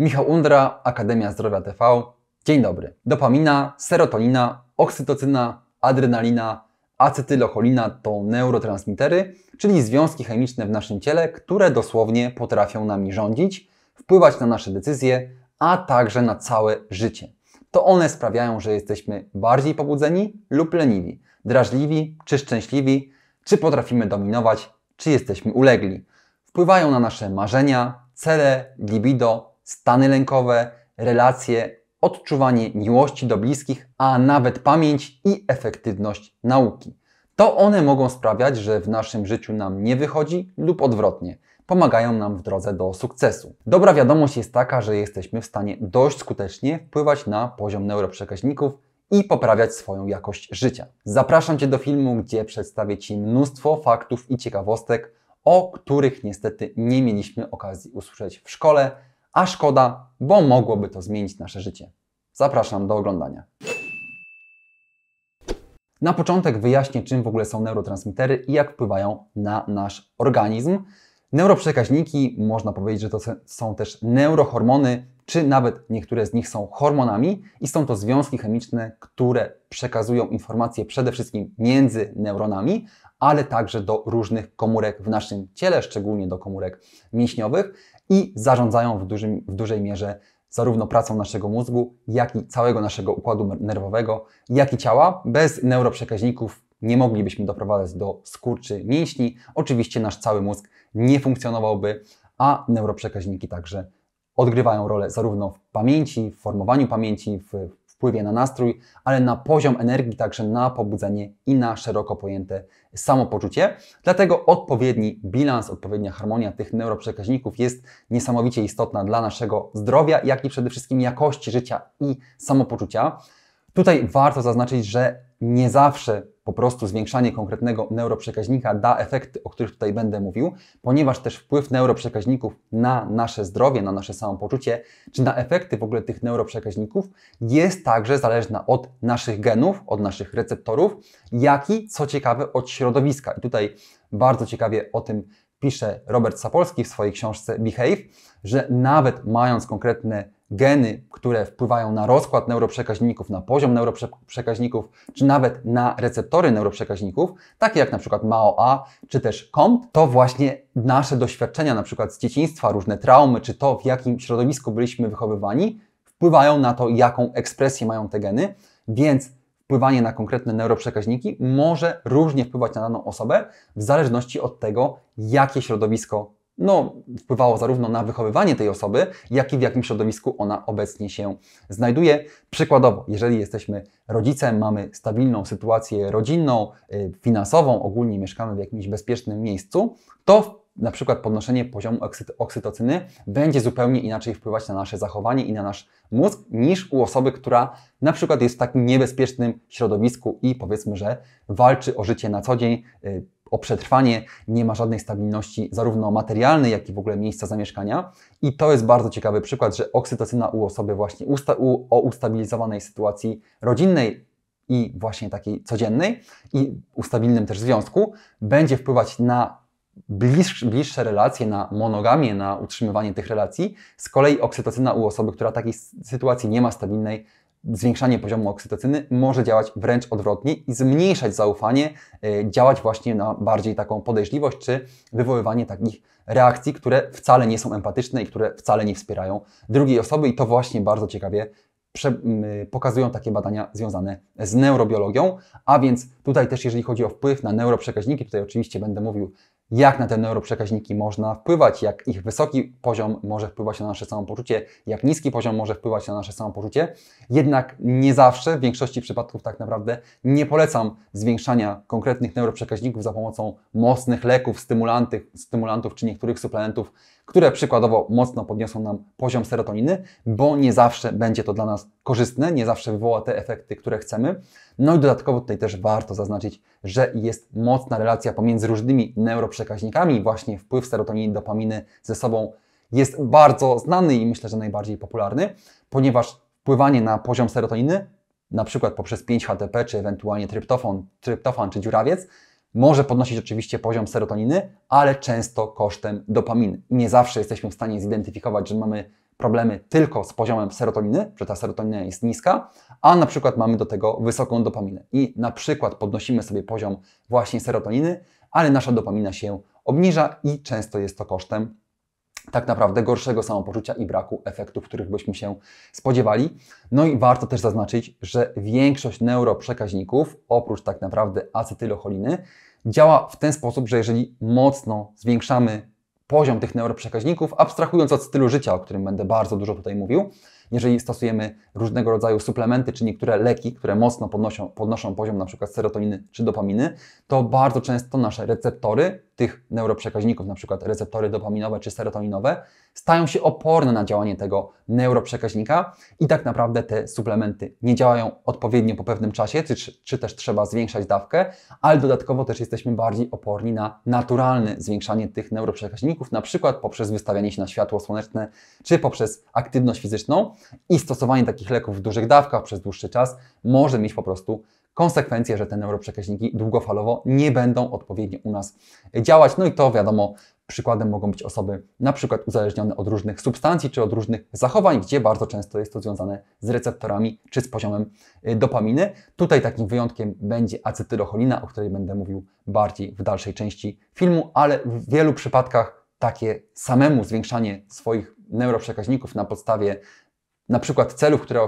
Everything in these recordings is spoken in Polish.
Michał Undra, Akademia Zdrowia TV. Dzień dobry. Dopamina, serotonina, oksytocyna, adrenalina, acetylocholina to neurotransmitery, czyli związki chemiczne w naszym ciele, które dosłownie potrafią nami rządzić, wpływać na nasze decyzje, a także na całe życie. To one sprawiają, że jesteśmy bardziej pobudzeni lub leniwi, drażliwi czy szczęśliwi, czy potrafimy dominować, czy jesteśmy ulegli. Wpływają na nasze marzenia, cele, libido, stany lękowe, relacje, odczuwanie miłości do bliskich, a nawet pamięć i efektywność nauki. To one mogą sprawiać, że w naszym życiu nam nie wychodzi lub odwrotnie. Pomagają nam w drodze do sukcesu. Dobra wiadomość jest taka, że jesteśmy w stanie dość skutecznie wpływać na poziom neuroprzekaźników i poprawiać swoją jakość życia. Zapraszam Cię do filmu, gdzie przedstawię Ci mnóstwo faktów i ciekawostek, o których niestety nie mieliśmy okazji usłyszeć w szkole, a szkoda, bo mogłoby to zmienić nasze życie. Zapraszam do oglądania. Na początek wyjaśnię, czym w ogóle są neurotransmitery i jak wpływają na nasz organizm. Neuroprzekaźniki, można powiedzieć, że to są też neurohormony, czy nawet niektóre z nich są hormonami i są to związki chemiczne, które przekazują informacje przede wszystkim między neuronami, ale także do różnych komórek w naszym ciele, szczególnie do komórek mięśniowych i zarządzają w, dużym, w dużej mierze zarówno pracą naszego mózgu, jak i całego naszego układu nerwowego, jak i ciała. Bez neuroprzekaźników nie moglibyśmy doprowadzać do skurczy mięśni. Oczywiście nasz cały mózg nie funkcjonowałby, a neuroprzekaźniki także odgrywają rolę zarówno w pamięci, w formowaniu pamięci, w wpływie na nastrój, ale na poziom energii, także na pobudzenie i na szeroko pojęte samopoczucie. Dlatego odpowiedni bilans, odpowiednia harmonia tych neuroprzekaźników jest niesamowicie istotna dla naszego zdrowia, jak i przede wszystkim jakości życia i samopoczucia. Tutaj warto zaznaczyć, że nie zawsze po prostu zwiększanie konkretnego neuroprzekaźnika da efekty, o których tutaj będę mówił, ponieważ też wpływ neuroprzekaźników na nasze zdrowie, na nasze samopoczucie, czy na efekty w ogóle tych neuroprzekaźników jest także zależna od naszych genów, od naszych receptorów, jak i, co ciekawe, od środowiska. I tutaj bardzo ciekawie o tym pisze Robert Sapolski w swojej książce Behave, że nawet mając konkretne geny, które wpływają na rozkład neuroprzekaźników, na poziom neuroprzekaźników, czy nawet na receptory neuroprzekaźników, takie jak na przykład MAOA czy też COMT, to właśnie nasze doświadczenia na przykład z dzieciństwa, różne traumy, czy to w jakim środowisku byliśmy wychowywani, wpływają na to, jaką ekspresję mają te geny, więc wpływanie na konkretne neuroprzekaźniki może różnie wpływać na daną osobę w zależności od tego, jakie środowisko no, wpływało zarówno na wychowywanie tej osoby, jak i w jakim środowisku ona obecnie się znajduje. Przykładowo, jeżeli jesteśmy rodzicem, mamy stabilną sytuację rodzinną, y, finansową, ogólnie mieszkamy w jakimś bezpiecznym miejscu, to na przykład podnoszenie poziomu oksytocyny będzie zupełnie inaczej wpływać na nasze zachowanie i na nasz mózg niż u osoby, która na przykład jest w takim niebezpiecznym środowisku i powiedzmy, że walczy o życie na co dzień, y, o przetrwanie, nie ma żadnej stabilności, zarówno materialnej, jak i w ogóle miejsca zamieszkania. I to jest bardzo ciekawy przykład, że oksytocyna u osoby właśnie usta u, o ustabilizowanej sytuacji rodzinnej i właśnie takiej codziennej i ustabilnym też związku będzie wpływać na bliższe, bliższe relacje, na monogamię, na utrzymywanie tych relacji. Z kolei oksytocyna u osoby, która takiej sytuacji nie ma stabilnej, zwiększanie poziomu oksytocyny może działać wręcz odwrotnie i zmniejszać zaufanie, y, działać właśnie na bardziej taką podejrzliwość czy wywoływanie takich reakcji, które wcale nie są empatyczne i które wcale nie wspierają drugiej osoby i to właśnie bardzo ciekawie pokazują takie badania związane z neurobiologią, a więc tutaj też jeżeli chodzi o wpływ na neuroprzekaźniki, tutaj oczywiście będę mówił jak na te neuroprzekaźniki można wpływać, jak ich wysoki poziom może wpływać na nasze samopoczucie, jak niski poziom może wpływać na nasze samopoczucie. Jednak nie zawsze, w większości przypadków tak naprawdę nie polecam zwiększania konkretnych neuroprzekaźników za pomocą mocnych leków, stymulantów czy niektórych suplementów, które przykładowo mocno podniosą nam poziom serotoniny, bo nie zawsze będzie to dla nas korzystne, nie zawsze wywoła te efekty, które chcemy. No i dodatkowo tutaj też warto zaznaczyć, że jest mocna relacja pomiędzy różnymi neuroprzekaźnikami, właśnie wpływ serotoniny i dopaminy ze sobą jest bardzo znany i myślę, że najbardziej popularny, ponieważ wpływanie na poziom serotoniny, na przykład poprzez 5-HTP czy ewentualnie tryptofan, tryptofan czy dziurawiec, może podnosić oczywiście poziom serotoniny, ale często kosztem dopaminy. Nie zawsze jesteśmy w stanie zidentyfikować, że mamy problemy tylko z poziomem serotoniny, że ta serotonina jest niska, a na przykład mamy do tego wysoką dopaminę. I na przykład podnosimy sobie poziom właśnie serotoniny, ale nasza dopamina się obniża i często jest to kosztem tak naprawdę gorszego samopoczucia i braku efektów, których byśmy się spodziewali. No i warto też zaznaczyć, że większość neuroprzekaźników, oprócz tak naprawdę acetylocholiny, działa w ten sposób, że jeżeli mocno zwiększamy poziom tych neuroprzekaźników, abstrahując od stylu życia, o którym będę bardzo dużo tutaj mówił, jeżeli stosujemy różnego rodzaju suplementy czy niektóre leki, które mocno podnoszą, podnoszą poziom np. serotoniny czy dopaminy, to bardzo często nasze receptory tych neuroprzekaźników, np. receptory dopaminowe czy serotoninowe, stają się oporne na działanie tego neuroprzekaźnika i tak naprawdę te suplementy nie działają odpowiednio po pewnym czasie, czy, czy też trzeba zwiększać dawkę, ale dodatkowo też jesteśmy bardziej oporni na naturalne zwiększanie tych neuroprzekaźników, np. poprzez wystawianie się na światło słoneczne, czy poprzez aktywność fizyczną i stosowanie takich leków w dużych dawkach przez dłuższy czas może mieć po prostu konsekwencje, że te neuroprzekaźniki długofalowo nie będą odpowiednio u nas działać. No i to wiadomo, przykładem mogą być osoby na przykład uzależnione od różnych substancji czy od różnych zachowań, gdzie bardzo często jest to związane z receptorami czy z poziomem y, dopaminy. Tutaj takim wyjątkiem będzie acetylocholina, o której będę mówił bardziej w dalszej części filmu, ale w wielu przypadkach takie samemu zwiększanie swoich neuroprzekaźników na podstawie na przykład celów, które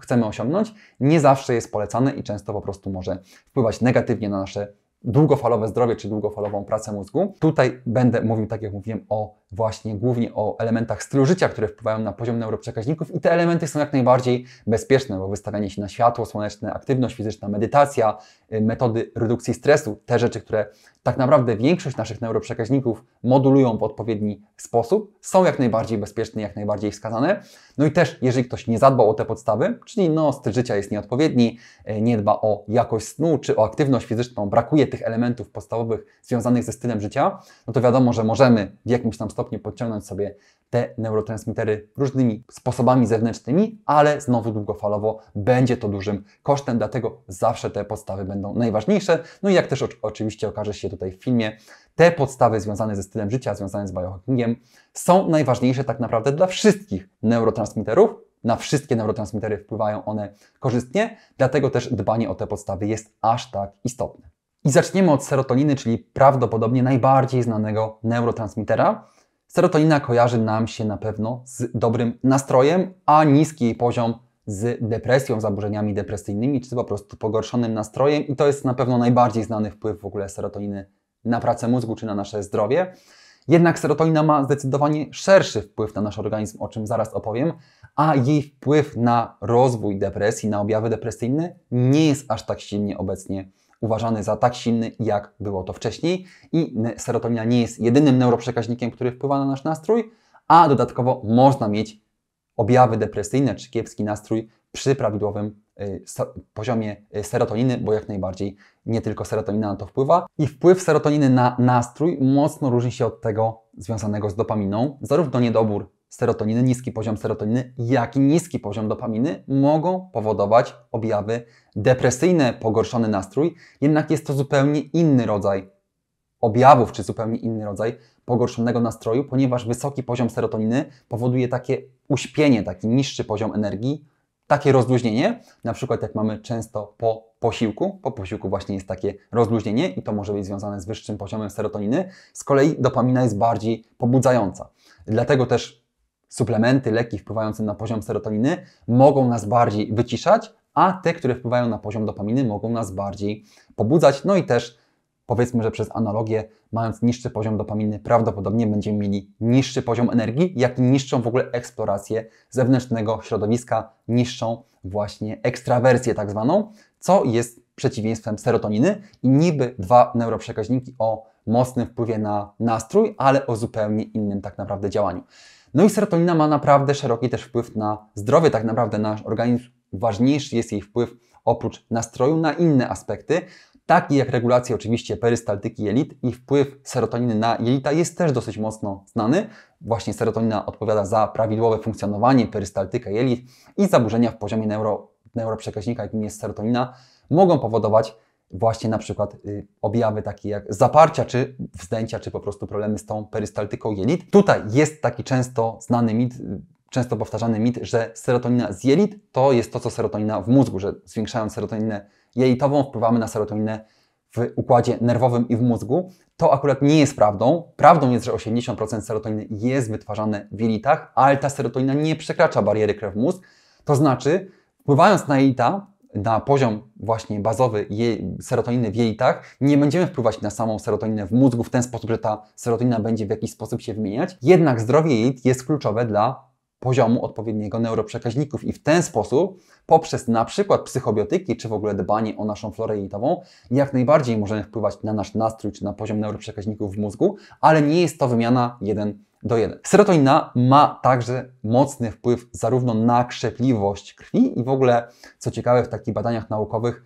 chcemy osiągnąć, nie zawsze jest polecane i często po prostu może wpływać negatywnie na nasze długofalowe zdrowie czy długofalową pracę mózgu. Tutaj będę mówił, tak jak mówiłem, o właśnie głównie o elementach stylu życia, które wpływają na poziom neuroprzekaźników i te elementy są jak najbardziej bezpieczne, bo wystawianie się na światło słoneczne, aktywność fizyczna, medytacja, y, metody redukcji stresu, te rzeczy, które tak naprawdę większość naszych neuroprzekaźników modulują w odpowiedni sposób, są jak najbardziej bezpieczne, jak najbardziej wskazane. No i też, jeżeli ktoś nie zadbał o te podstawy, czyli no, styl życia jest nieodpowiedni, y, nie dba o jakość snu czy o aktywność fizyczną, brakuje tych elementów podstawowych związanych ze stylem życia, no to wiadomo, że możemy w jakimś tam stopniu podciągnąć sobie te neurotransmitery różnymi sposobami zewnętrznymi, ale znowu długofalowo będzie to dużym kosztem, dlatego zawsze te podstawy będą najważniejsze. No i jak też oczywiście okaże się tutaj w filmie, te podstawy związane ze stylem życia, związane z biohackingiem są najważniejsze tak naprawdę dla wszystkich neurotransmiterów, na wszystkie neurotransmitery wpływają one korzystnie, dlatego też dbanie o te podstawy jest aż tak istotne. I zaczniemy od serotoniny, czyli prawdopodobnie najbardziej znanego neurotransmitera. Serotonina kojarzy nam się na pewno z dobrym nastrojem, a niski jej poziom z depresją, zaburzeniami depresyjnymi, czy po prostu pogorszonym nastrojem. I to jest na pewno najbardziej znany wpływ w ogóle serotoniny na pracę mózgu czy na nasze zdrowie. Jednak serotonina ma zdecydowanie szerszy wpływ na nasz organizm, o czym zaraz opowiem, a jej wpływ na rozwój depresji, na objawy depresyjne nie jest aż tak silnie obecnie uważany za tak silny, jak było to wcześniej. I serotonina nie jest jedynym neuroprzekaźnikiem, który wpływa na nasz nastrój, a dodatkowo można mieć objawy depresyjne czy kiepski nastrój przy prawidłowym y, poziomie y, serotoniny, bo jak najbardziej nie tylko serotonina na to wpływa. I wpływ serotoniny na nastrój mocno różni się od tego związanego z dopaminą. Zarówno niedobór serotoniny, niski poziom serotoniny, jak i niski poziom dopaminy mogą powodować objawy depresyjne, pogorszony nastrój, jednak jest to zupełnie inny rodzaj objawów, czy zupełnie inny rodzaj pogorszonego nastroju, ponieważ wysoki poziom serotoniny powoduje takie uśpienie, taki niższy poziom energii, takie rozluźnienie, na przykład jak mamy często po posiłku, po posiłku właśnie jest takie rozluźnienie i to może być związane z wyższym poziomem serotoniny, z kolei dopamina jest bardziej pobudzająca. Dlatego też suplementy, leki wpływające na poziom serotoniny mogą nas bardziej wyciszać, a te, które wpływają na poziom dopaminy, mogą nas bardziej pobudzać. No i też powiedzmy, że przez analogię, mając niższy poziom dopaminy, prawdopodobnie będziemy mieli niższy poziom energii, jak i niższą w ogóle eksplorację zewnętrznego środowiska, niższą właśnie ekstrawersję tak zwaną, co jest przeciwieństwem serotoniny i niby dwa neuroprzekaźniki o mocnym wpływie na nastrój, ale o zupełnie innym tak naprawdę działaniu. No i serotonina ma naprawdę szeroki też wpływ na zdrowie, tak naprawdę nasz organizm. Ważniejszy jest jej wpływ oprócz nastroju na inne aspekty, takie jak regulacja oczywiście perystaltyki jelit i wpływ serotoniny na jelita jest też dosyć mocno znany. Właśnie serotonina odpowiada za prawidłowe funkcjonowanie perystaltyka jelit i zaburzenia w poziomie neuro, neuroprzekaźnika, jakim jest serotonina, mogą powodować właśnie na przykład y, objawy takie jak zaparcia czy wzdęcia, czy po prostu problemy z tą perystaltyką jelit. Tutaj jest taki często znany mit, y, często powtarzany mit, że serotonina z jelit to jest to, co serotonina w mózgu, że zwiększając serotoninę jelitową wpływamy na serotoninę w układzie nerwowym i w mózgu. To akurat nie jest prawdą. Prawdą jest, że 80% serotoniny jest wytwarzane w jelitach, ale ta serotonina nie przekracza bariery krew-mózg. To znaczy, wpływając na jelita, na poziom właśnie bazowy serotoniny w jelitach, nie będziemy wpływać na samą serotoninę w mózgu w ten sposób, że ta serotonina będzie w jakiś sposób się wymieniać. Jednak zdrowie jelit jest kluczowe dla poziomu odpowiedniego neuroprzekaźników i w ten sposób poprzez na przykład psychobiotyki czy w ogóle dbanie o naszą florę jelitową jak najbardziej możemy wpływać na nasz nastrój czy na poziom neuroprzekaźników w mózgu, ale nie jest to wymiana jeden do 1. Serotonina ma także mocny wpływ zarówno na krzepliwość krwi i w ogóle, co ciekawe, w takich badaniach naukowych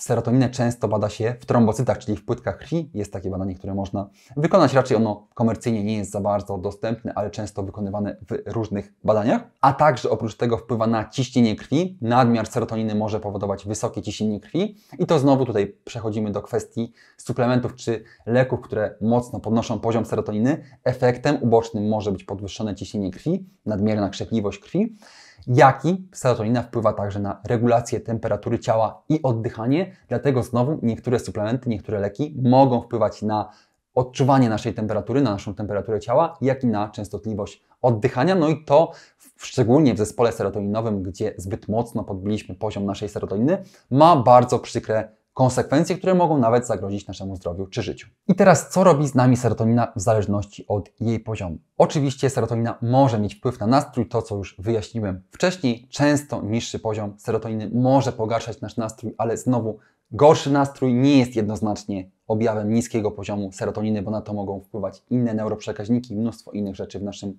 Serotoninę często bada się w trombocytach, czyli w płytkach krwi. Jest takie badanie, które można wykonać. Raczej ono komercyjnie nie jest za bardzo dostępne, ale często wykonywane w różnych badaniach. A także oprócz tego wpływa na ciśnienie krwi. Nadmiar serotoniny może powodować wysokie ciśnienie krwi. I to znowu tutaj przechodzimy do kwestii suplementów czy leków, które mocno podnoszą poziom serotoniny. Efektem ubocznym może być podwyższone ciśnienie krwi, nadmierna krzepliwość krwi jak i serotonina wpływa także na regulację temperatury ciała i oddychanie, dlatego znowu niektóre suplementy, niektóre leki mogą wpływać na odczuwanie naszej temperatury, na naszą temperaturę ciała, jak i na częstotliwość oddychania. No i to szczególnie w zespole serotoninowym, gdzie zbyt mocno podbiliśmy poziom naszej serotoniny, ma bardzo przykre Konsekwencje, które mogą nawet zagrozić naszemu zdrowiu czy życiu. I teraz, co robi z nami serotonina w zależności od jej poziomu? Oczywiście serotonina może mieć wpływ na nastrój, to co już wyjaśniłem wcześniej. Często niższy poziom serotoniny może pogarszać nasz nastrój, ale znowu gorszy nastrój nie jest jednoznacznie objawem niskiego poziomu serotoniny, bo na to mogą wpływać inne neuroprzekaźniki, mnóstwo innych rzeczy w naszym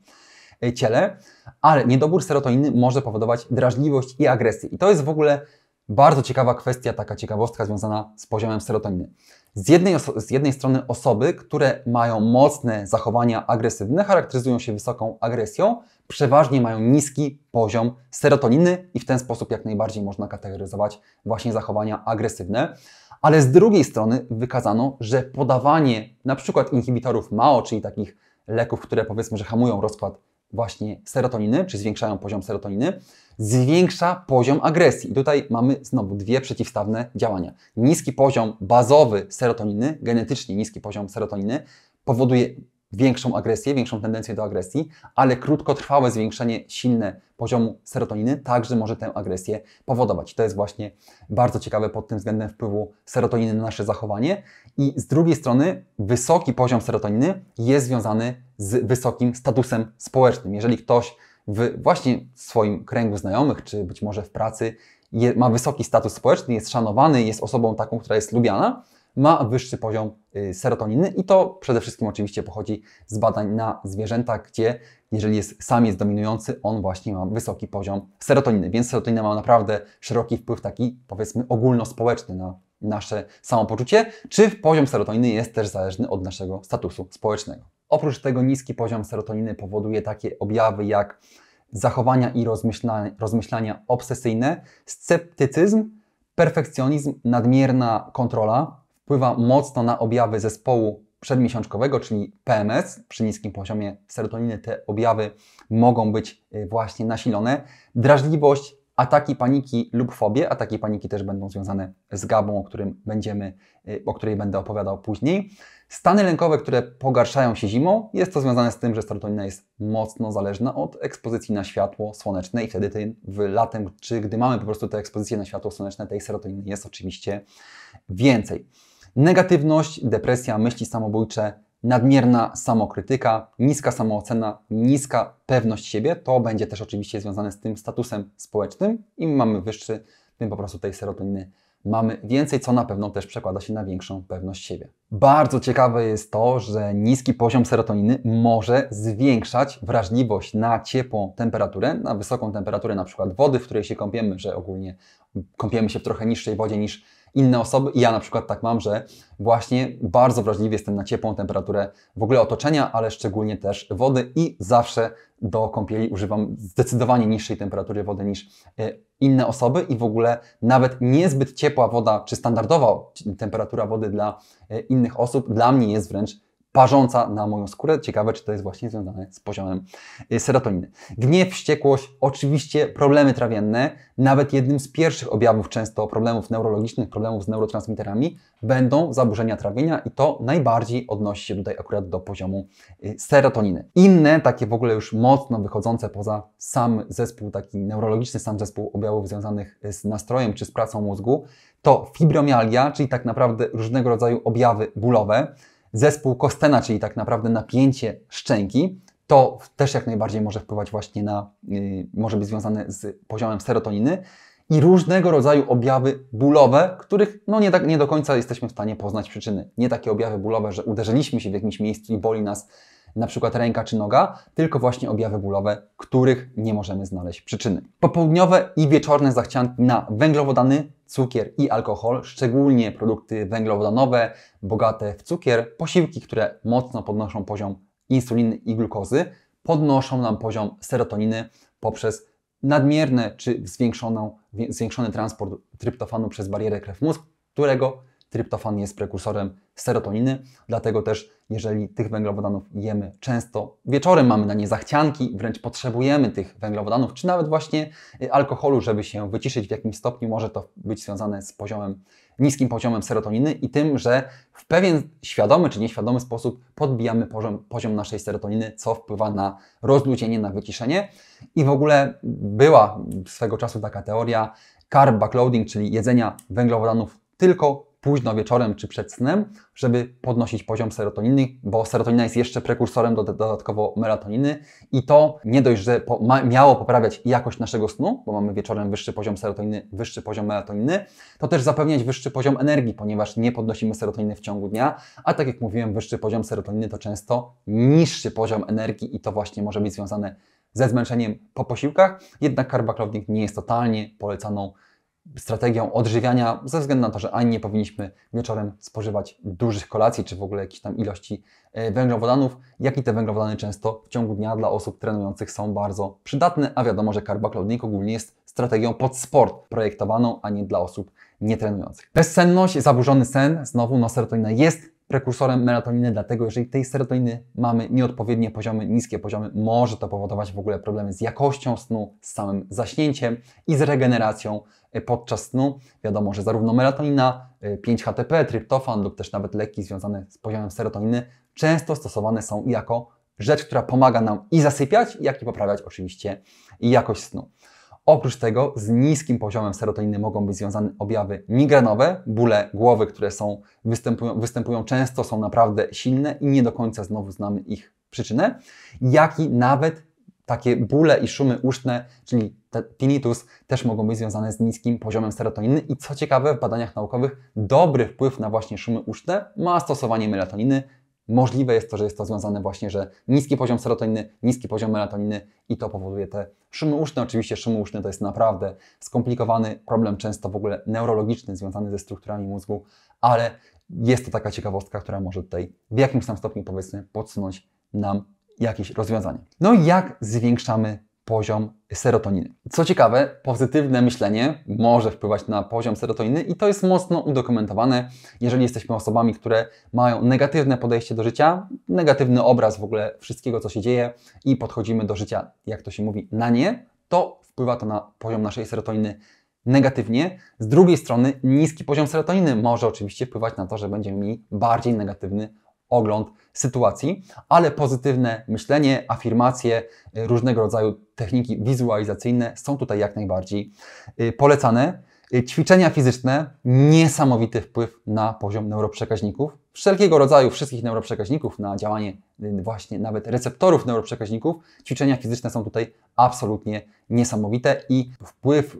e, ciele, ale niedobór serotoniny może powodować drażliwość i agresję. I to jest w ogóle bardzo ciekawa kwestia, taka ciekawostka związana z poziomem serotoniny. Z jednej, z jednej strony osoby, które mają mocne zachowania agresywne, charakteryzują się wysoką agresją, przeważnie mają niski poziom serotoniny i w ten sposób jak najbardziej można kategoryzować właśnie zachowania agresywne. Ale z drugiej strony wykazano, że podawanie na przykład inhibitorów MAO, czyli takich leków, które powiedzmy, że hamują rozkład właśnie serotoniny, czy zwiększają poziom serotoniny, zwiększa poziom agresji. I tutaj mamy znowu dwie przeciwstawne działania. Niski poziom bazowy serotoniny, genetycznie niski poziom serotoniny, powoduje większą agresję, większą tendencję do agresji, ale krótkotrwałe zwiększenie silne poziomu serotoniny także może tę agresję powodować. To jest właśnie bardzo ciekawe pod tym względem wpływu serotoniny na nasze zachowanie. I z drugiej strony wysoki poziom serotoniny jest związany z wysokim statusem społecznym. Jeżeli ktoś w właśnie swoim kręgu znajomych, czy być może w pracy je, ma wysoki status społeczny, jest szanowany, jest osobą taką, która jest lubiana, ma wyższy poziom y, serotoniny i to przede wszystkim oczywiście pochodzi z badań na zwierzętach, gdzie jeżeli jest samiec dominujący, on właśnie ma wysoki poziom serotoniny. Więc serotonina ma naprawdę szeroki wpływ taki powiedzmy ogólnospołeczny na nasze samopoczucie, czy poziom serotoniny jest też zależny od naszego statusu społecznego. Oprócz tego niski poziom serotoniny powoduje takie objawy jak zachowania i rozmyślania obsesyjne, sceptycyzm, perfekcjonizm, nadmierna kontrola, wpływa mocno na objawy zespołu przedmiesiączkowego, czyli PMS. Przy niskim poziomie serotoniny te objawy mogą być y, właśnie nasilone. Drażliwość, ataki paniki lub fobie. Ataki paniki też będą związane z gabą, o, którym będziemy, y, o której będę opowiadał później. Stany lękowe, które pogarszają się zimą. Jest to związane z tym, że serotonina jest mocno zależna od ekspozycji na światło słoneczne i wtedy w latem, czy gdy mamy po prostu te ekspozycje na światło słoneczne, tej serotoniny jest oczywiście więcej. Negatywność, depresja, myśli samobójcze, nadmierna samokrytyka, niska samoocena, niska pewność siebie. To będzie też oczywiście związane z tym statusem społecznym. Im mamy wyższy, tym po prostu tej serotoniny mamy więcej, co na pewno też przekłada się na większą pewność siebie. Bardzo ciekawe jest to, że niski poziom serotoniny może zwiększać wrażliwość na ciepłą temperaturę, na wysoką temperaturę na przykład wody, w której się kąpiemy, że ogólnie kąpiemy się w trochę niższej wodzie niż inne osoby. I ja na przykład tak mam, że właśnie bardzo wrażliwy jestem na ciepłą temperaturę w ogóle otoczenia, ale szczególnie też wody i zawsze do kąpieli używam zdecydowanie niższej temperatury wody niż e, inne osoby i w ogóle nawet niezbyt ciepła woda czy standardowa temperatura wody dla e, innych osób dla mnie jest wręcz parząca na moją skórę. Ciekawe, czy to jest właśnie związane z poziomem y, serotoniny. Gniew, wściekłość, oczywiście problemy trawienne. Nawet jednym z pierwszych objawów często problemów neurologicznych, problemów z neurotransmiterami będą zaburzenia trawienia i to najbardziej odnosi się tutaj akurat do poziomu y, serotoniny. Inne, takie w ogóle już mocno wychodzące poza sam zespół, taki neurologiczny sam zespół objawów związanych y, z nastrojem czy z pracą mózgu, to fibromialgia, czyli tak naprawdę różnego rodzaju objawy bólowe, zespół Kostena, czyli tak naprawdę napięcie szczęki, to też jak najbardziej może wpływać właśnie na, y, może być związane z poziomem serotoniny i różnego rodzaju objawy bólowe, których no nie, tak, nie do końca jesteśmy w stanie poznać przyczyny. Nie takie objawy bólowe, że uderzyliśmy się w jakimś miejscu i boli nas na przykład ręka czy noga, tylko właśnie objawy bólowe, których nie możemy znaleźć przyczyny. Popołudniowe i wieczorne zachcianki na węglowodany, cukier i alkohol, szczególnie produkty węglowodanowe, bogate w cukier, posiłki, które mocno podnoszą poziom insuliny i glukozy, podnoszą nam poziom serotoniny poprzez nadmierne czy zwiększony transport tryptofanu przez barierę krew-mózg, którego tryptofan jest prekursorem serotoniny, dlatego też jeżeli tych węglowodanów jemy często, wieczorem mamy na nie zachcianki, wręcz potrzebujemy tych węglowodanów, czy nawet właśnie y, alkoholu, żeby się wyciszyć w jakimś stopniu, może to być związane z poziomem, niskim poziomem serotoniny i tym, że w pewien świadomy czy nieświadomy sposób podbijamy poziom, poziom naszej serotoniny, co wpływa na rozluźnienie, na wyciszenie. I w ogóle była swego czasu taka teoria carb backloading, czyli jedzenia węglowodanów tylko późno wieczorem czy przed snem, żeby podnosić poziom serotoniny, bo serotonina jest jeszcze prekursorem do, dodatkowo melatoniny i to nie dość, że po, ma, miało poprawiać jakość naszego snu, bo mamy wieczorem wyższy poziom serotoniny, wyższy poziom melatoniny, to też zapewniać wyższy poziom energii, ponieważ nie podnosimy serotoniny w ciągu dnia, a tak jak mówiłem, wyższy poziom serotoniny to często niższy poziom energii i to właśnie może być związane ze zmęczeniem po posiłkach, jednak karbaklownik nie jest totalnie polecaną strategią odżywiania, ze względu na to, że ani nie powinniśmy wieczorem spożywać dużych kolacji, czy w ogóle jakichś tam ilości e, węglowodanów, jak i te węglowodany często w ciągu dnia dla osób trenujących są bardzo przydatne, a wiadomo, że carbacloading ogólnie jest strategią pod sport projektowaną, a nie dla osób nietrenujących. Bezsenność, zaburzony sen, znowu no serotonina jest prekursorem melatoniny, dlatego jeżeli tej serotoniny mamy nieodpowiednie poziomy, niskie poziomy, może to powodować w ogóle problemy z jakością snu, z samym zaśnięciem i z regeneracją E, podczas snu. Wiadomo, że zarówno melatonina, 5-HTP, e, tryptofan lub też nawet leki związane z poziomem serotoniny często stosowane są jako rzecz, która pomaga nam i zasypiać, jak i poprawiać oczywiście jakość snu. Oprócz tego z niskim poziomem serotoniny mogą być związane objawy migrenowe, bóle głowy, które są, występują, występują często, są naprawdę silne i nie do końca znowu znamy ich przyczynę, jak i nawet takie bóle i szumy uszne, czyli te tinnitus też mogą być związane z niskim poziomem serotoniny i co ciekawe w badaniach naukowych dobry wpływ na właśnie szumy uszne ma stosowanie melatoniny. Możliwe jest to, że jest to związane właśnie, że niski poziom serotoniny, niski poziom melatoniny i to powoduje te szumy uszne. Oczywiście szumy uszne to jest naprawdę skomplikowany problem, często w ogóle neurologiczny, związany ze strukturami mózgu, ale jest to taka ciekawostka, która może tutaj w jakimś tam stopniu powiedzmy podsunąć nam jakieś rozwiązanie. No i jak zwiększamy poziom serotoniny. Co ciekawe, pozytywne myślenie może wpływać na poziom serotoniny i to jest mocno udokumentowane. Jeżeli jesteśmy osobami, które mają negatywne podejście do życia, negatywny obraz w ogóle wszystkiego, co się dzieje i podchodzimy do życia, jak to się mówi, na nie, to wpływa to na poziom naszej serotoniny negatywnie. Z drugiej strony niski poziom serotoniny może oczywiście wpływać na to, że będziemy mieli bardziej negatywny ogląd sytuacji, ale pozytywne myślenie, afirmacje, y, różnego rodzaju techniki wizualizacyjne są tutaj jak najbardziej y, polecane. Y, ćwiczenia fizyczne, niesamowity wpływ na poziom neuroprzekaźników, wszelkiego rodzaju, wszystkich neuroprzekaźników, na działanie właśnie nawet receptorów neuroprzekaźników. Ćwiczenia fizyczne są tutaj absolutnie niesamowite i wpływ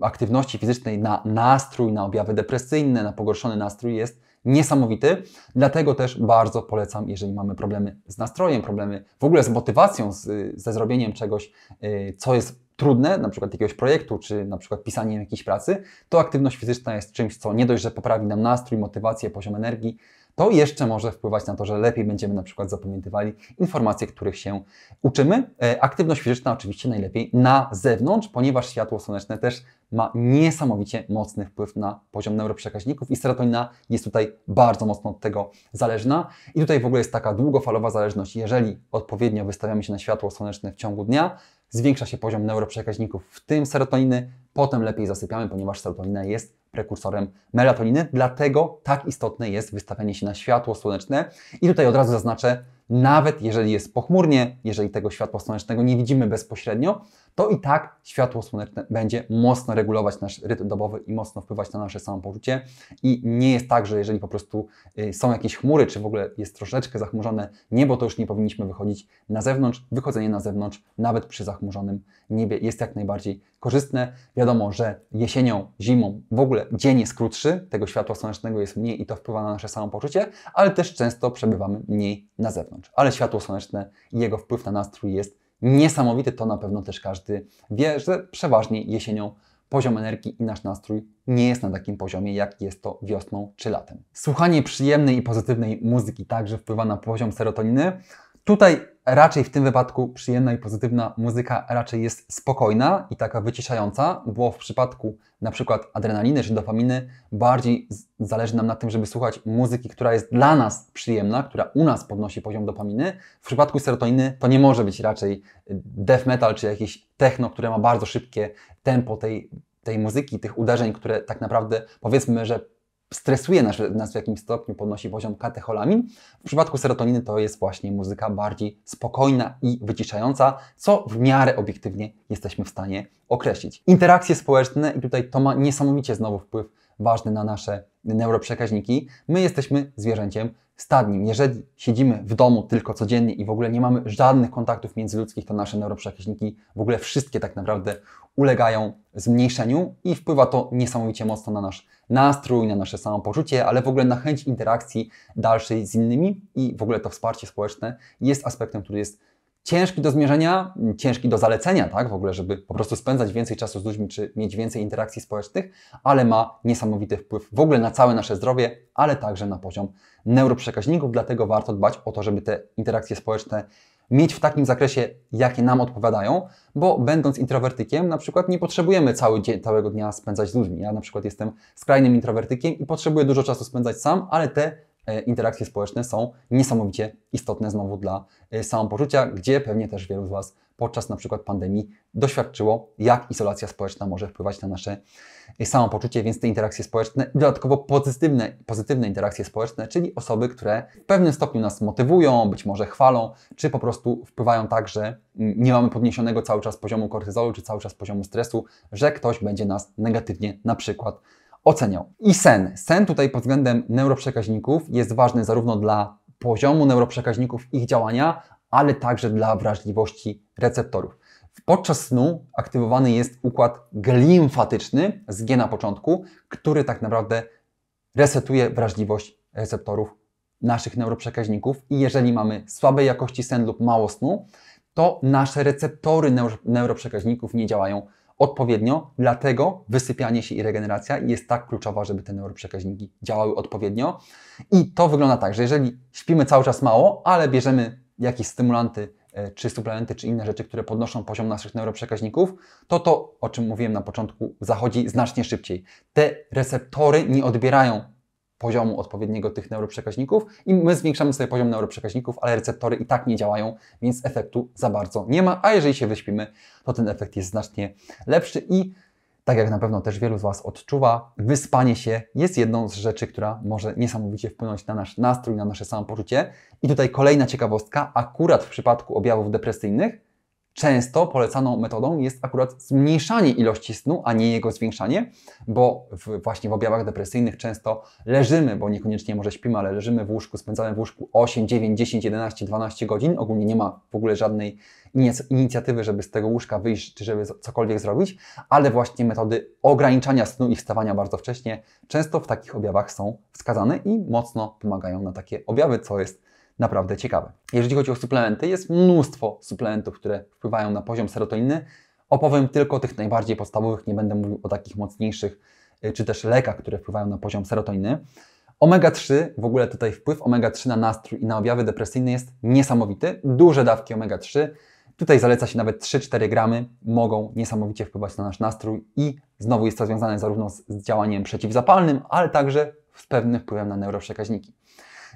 aktywności fizycznej na nastrój, na objawy depresyjne, na pogorszony nastrój jest niesamowity. Dlatego też bardzo polecam, jeżeli mamy problemy z nastrojem, problemy w ogóle z motywacją, z, ze zrobieniem czegoś, y, co jest trudne, na przykład jakiegoś projektu, czy na przykład pisaniem jakiejś pracy, to aktywność fizyczna jest czymś, co nie dość, że poprawi nam nastrój, motywację, poziom energii, to jeszcze może wpływać na to, że lepiej będziemy na przykład zapamiętywali informacje, których się uczymy. E, aktywność fizyczna oczywiście najlepiej na zewnątrz, ponieważ światło słoneczne też ma niesamowicie mocny wpływ na poziom neuroprzekaźników i serotonina jest tutaj bardzo mocno od tego zależna. I tutaj w ogóle jest taka długofalowa zależność. Jeżeli odpowiednio wystawiamy się na światło słoneczne w ciągu dnia, zwiększa się poziom neuroprzekaźników, w tym serotoniny, potem lepiej zasypiamy, ponieważ serotonina jest prekursorem melatoniny, dlatego tak istotne jest wystawianie się na światło słoneczne. I tutaj od razu zaznaczę, nawet jeżeli jest pochmurnie, jeżeli tego światła słonecznego nie widzimy bezpośrednio, to i tak światło słoneczne będzie mocno regulować nasz rytm dobowy i mocno wpływać na nasze samopoczucie. I nie jest tak, że jeżeli po prostu y, są jakieś chmury, czy w ogóle jest troszeczkę zachmurzone niebo, to już nie powinniśmy wychodzić na zewnątrz. Wychodzenie na zewnątrz, nawet przy zachmurzonym niebie, jest jak najbardziej korzystne. Wiadomo, że jesienią, zimą w ogóle dzień jest krótszy, tego światła słonecznego jest mniej i to wpływa na nasze samopoczucie, ale też często przebywamy mniej na zewnątrz. Ale światło słoneczne i jego wpływ na nastrój jest niesamowity, to na pewno też każdy wie, że przeważnie jesienią poziom energii i nasz nastrój nie jest na takim poziomie, jak jest to wiosną czy latem. Słuchanie przyjemnej i pozytywnej muzyki także wpływa na poziom serotoniny, Tutaj raczej w tym wypadku przyjemna i pozytywna muzyka raczej jest spokojna i taka wyciszająca, bo w przypadku na przykład adrenaliny czy dopaminy bardziej zależy nam na tym, żeby słuchać muzyki, która jest dla nas przyjemna, która u nas podnosi poziom dopaminy. W przypadku serotoniny to nie może być raczej death metal czy jakieś techno, które ma bardzo szybkie tempo tej, tej muzyki, tych uderzeń, które tak naprawdę powiedzmy, że stresuje nas, nas w jakimś stopniu, podnosi poziom katecholamin. W przypadku serotoniny to jest właśnie muzyka bardziej spokojna i wyciszająca, co w miarę obiektywnie jesteśmy w stanie określić. Interakcje społeczne, i tutaj to ma niesamowicie znowu wpływ ważny na nasze neuroprzekaźniki. My jesteśmy zwierzęciem stadnim. Jeżeli siedzimy w domu tylko codziennie i w ogóle nie mamy żadnych kontaktów międzyludzkich, to nasze neuroprzekaźniki w ogóle wszystkie tak naprawdę ulegają zmniejszeniu i wpływa to niesamowicie mocno na nasz nastrój, na nasze samopoczucie, ale w ogóle na chęć interakcji dalszej z innymi i w ogóle to wsparcie społeczne jest aspektem, który jest ciężki do zmierzenia, ciężki do zalecenia, tak, w ogóle, żeby po prostu spędzać więcej czasu z ludźmi, czy mieć więcej interakcji społecznych, ale ma niesamowity wpływ w ogóle na całe nasze zdrowie, ale także na poziom neuroprzekaźników, dlatego warto dbać o to, żeby te interakcje społeczne mieć w takim zakresie, jakie nam odpowiadają, bo będąc introwertykiem, na przykład nie potrzebujemy cały dzień, całego dnia spędzać z ludźmi. Ja na przykład jestem skrajnym introwertykiem i potrzebuję dużo czasu spędzać sam, ale te e, interakcje społeczne są niesamowicie istotne znowu dla e, samopoczucia, gdzie pewnie też wielu z Was podczas na przykład pandemii doświadczyło, jak izolacja społeczna może wpływać na nasze y, samopoczucie, więc te interakcje społeczne i dodatkowo pozytywne, pozytywne interakcje społeczne, czyli osoby, które w pewnym stopniu nas motywują, być może chwalą, czy po prostu wpływają tak, że mm, nie mamy podniesionego cały czas poziomu kortyzolu, czy cały czas poziomu stresu, że ktoś będzie nas negatywnie na przykład oceniał. I sen. Sen tutaj pod względem neuroprzekaźników jest ważny zarówno dla poziomu neuroprzekaźników ich działania, ale także dla wrażliwości receptorów. Podczas snu aktywowany jest układ glimfatyczny z G na początku, który tak naprawdę resetuje wrażliwość receptorów naszych neuroprzekaźników i jeżeli mamy słabej jakości sen lub mało snu, to nasze receptory neuroprzekaźników nie działają odpowiednio, dlatego wysypianie się i regeneracja jest tak kluczowa, żeby te neuroprzekaźniki działały odpowiednio. I to wygląda tak, że jeżeli śpimy cały czas mało, ale bierzemy jakieś stymulanty e, czy suplementy, czy inne rzeczy, które podnoszą poziom naszych neuroprzekaźników, to to, o czym mówiłem na początku, zachodzi znacznie szybciej. Te receptory nie odbierają poziomu odpowiedniego tych neuroprzekaźników i my zwiększamy sobie poziom neuroprzekaźników, ale receptory i tak nie działają, więc efektu za bardzo nie ma, a jeżeli się wyśpimy, to ten efekt jest znacznie lepszy i tak jak na pewno też wielu z Was odczuwa, wyspanie się jest jedną z rzeczy, która może niesamowicie wpłynąć na nasz nastrój, na nasze samopoczucie. I tutaj kolejna ciekawostka, akurat w przypadku objawów depresyjnych, Często polecaną metodą jest akurat zmniejszanie ilości snu, a nie jego zwiększanie, bo w, właśnie w objawach depresyjnych często leżymy, bo niekoniecznie może śpimy, ale leżymy w łóżku, spędzamy w łóżku 8, 9, 10, 11, 12 godzin. Ogólnie nie ma w ogóle żadnej inicjatywy, żeby z tego łóżka wyjść, czy żeby cokolwiek zrobić, ale właśnie metody ograniczania snu i wstawania bardzo wcześnie często w takich objawach są wskazane i mocno pomagają na takie objawy, co jest naprawdę ciekawe. Jeżeli chodzi o suplementy, jest mnóstwo suplementów, które wpływają na poziom serotoniny. Opowiem tylko o tych najbardziej podstawowych, nie będę mówił o takich mocniejszych, y, czy też lekach, które wpływają na poziom serotoniny. Omega-3, w ogóle tutaj wpływ omega-3 na nastrój i na objawy depresyjne jest niesamowity. Duże dawki omega-3, tutaj zaleca się nawet 3-4 gramy, mogą niesamowicie wpływać na nasz nastrój i znowu jest to związane zarówno z działaniem przeciwzapalnym, ale także z pewnym wpływem na neuroprzekaźniki.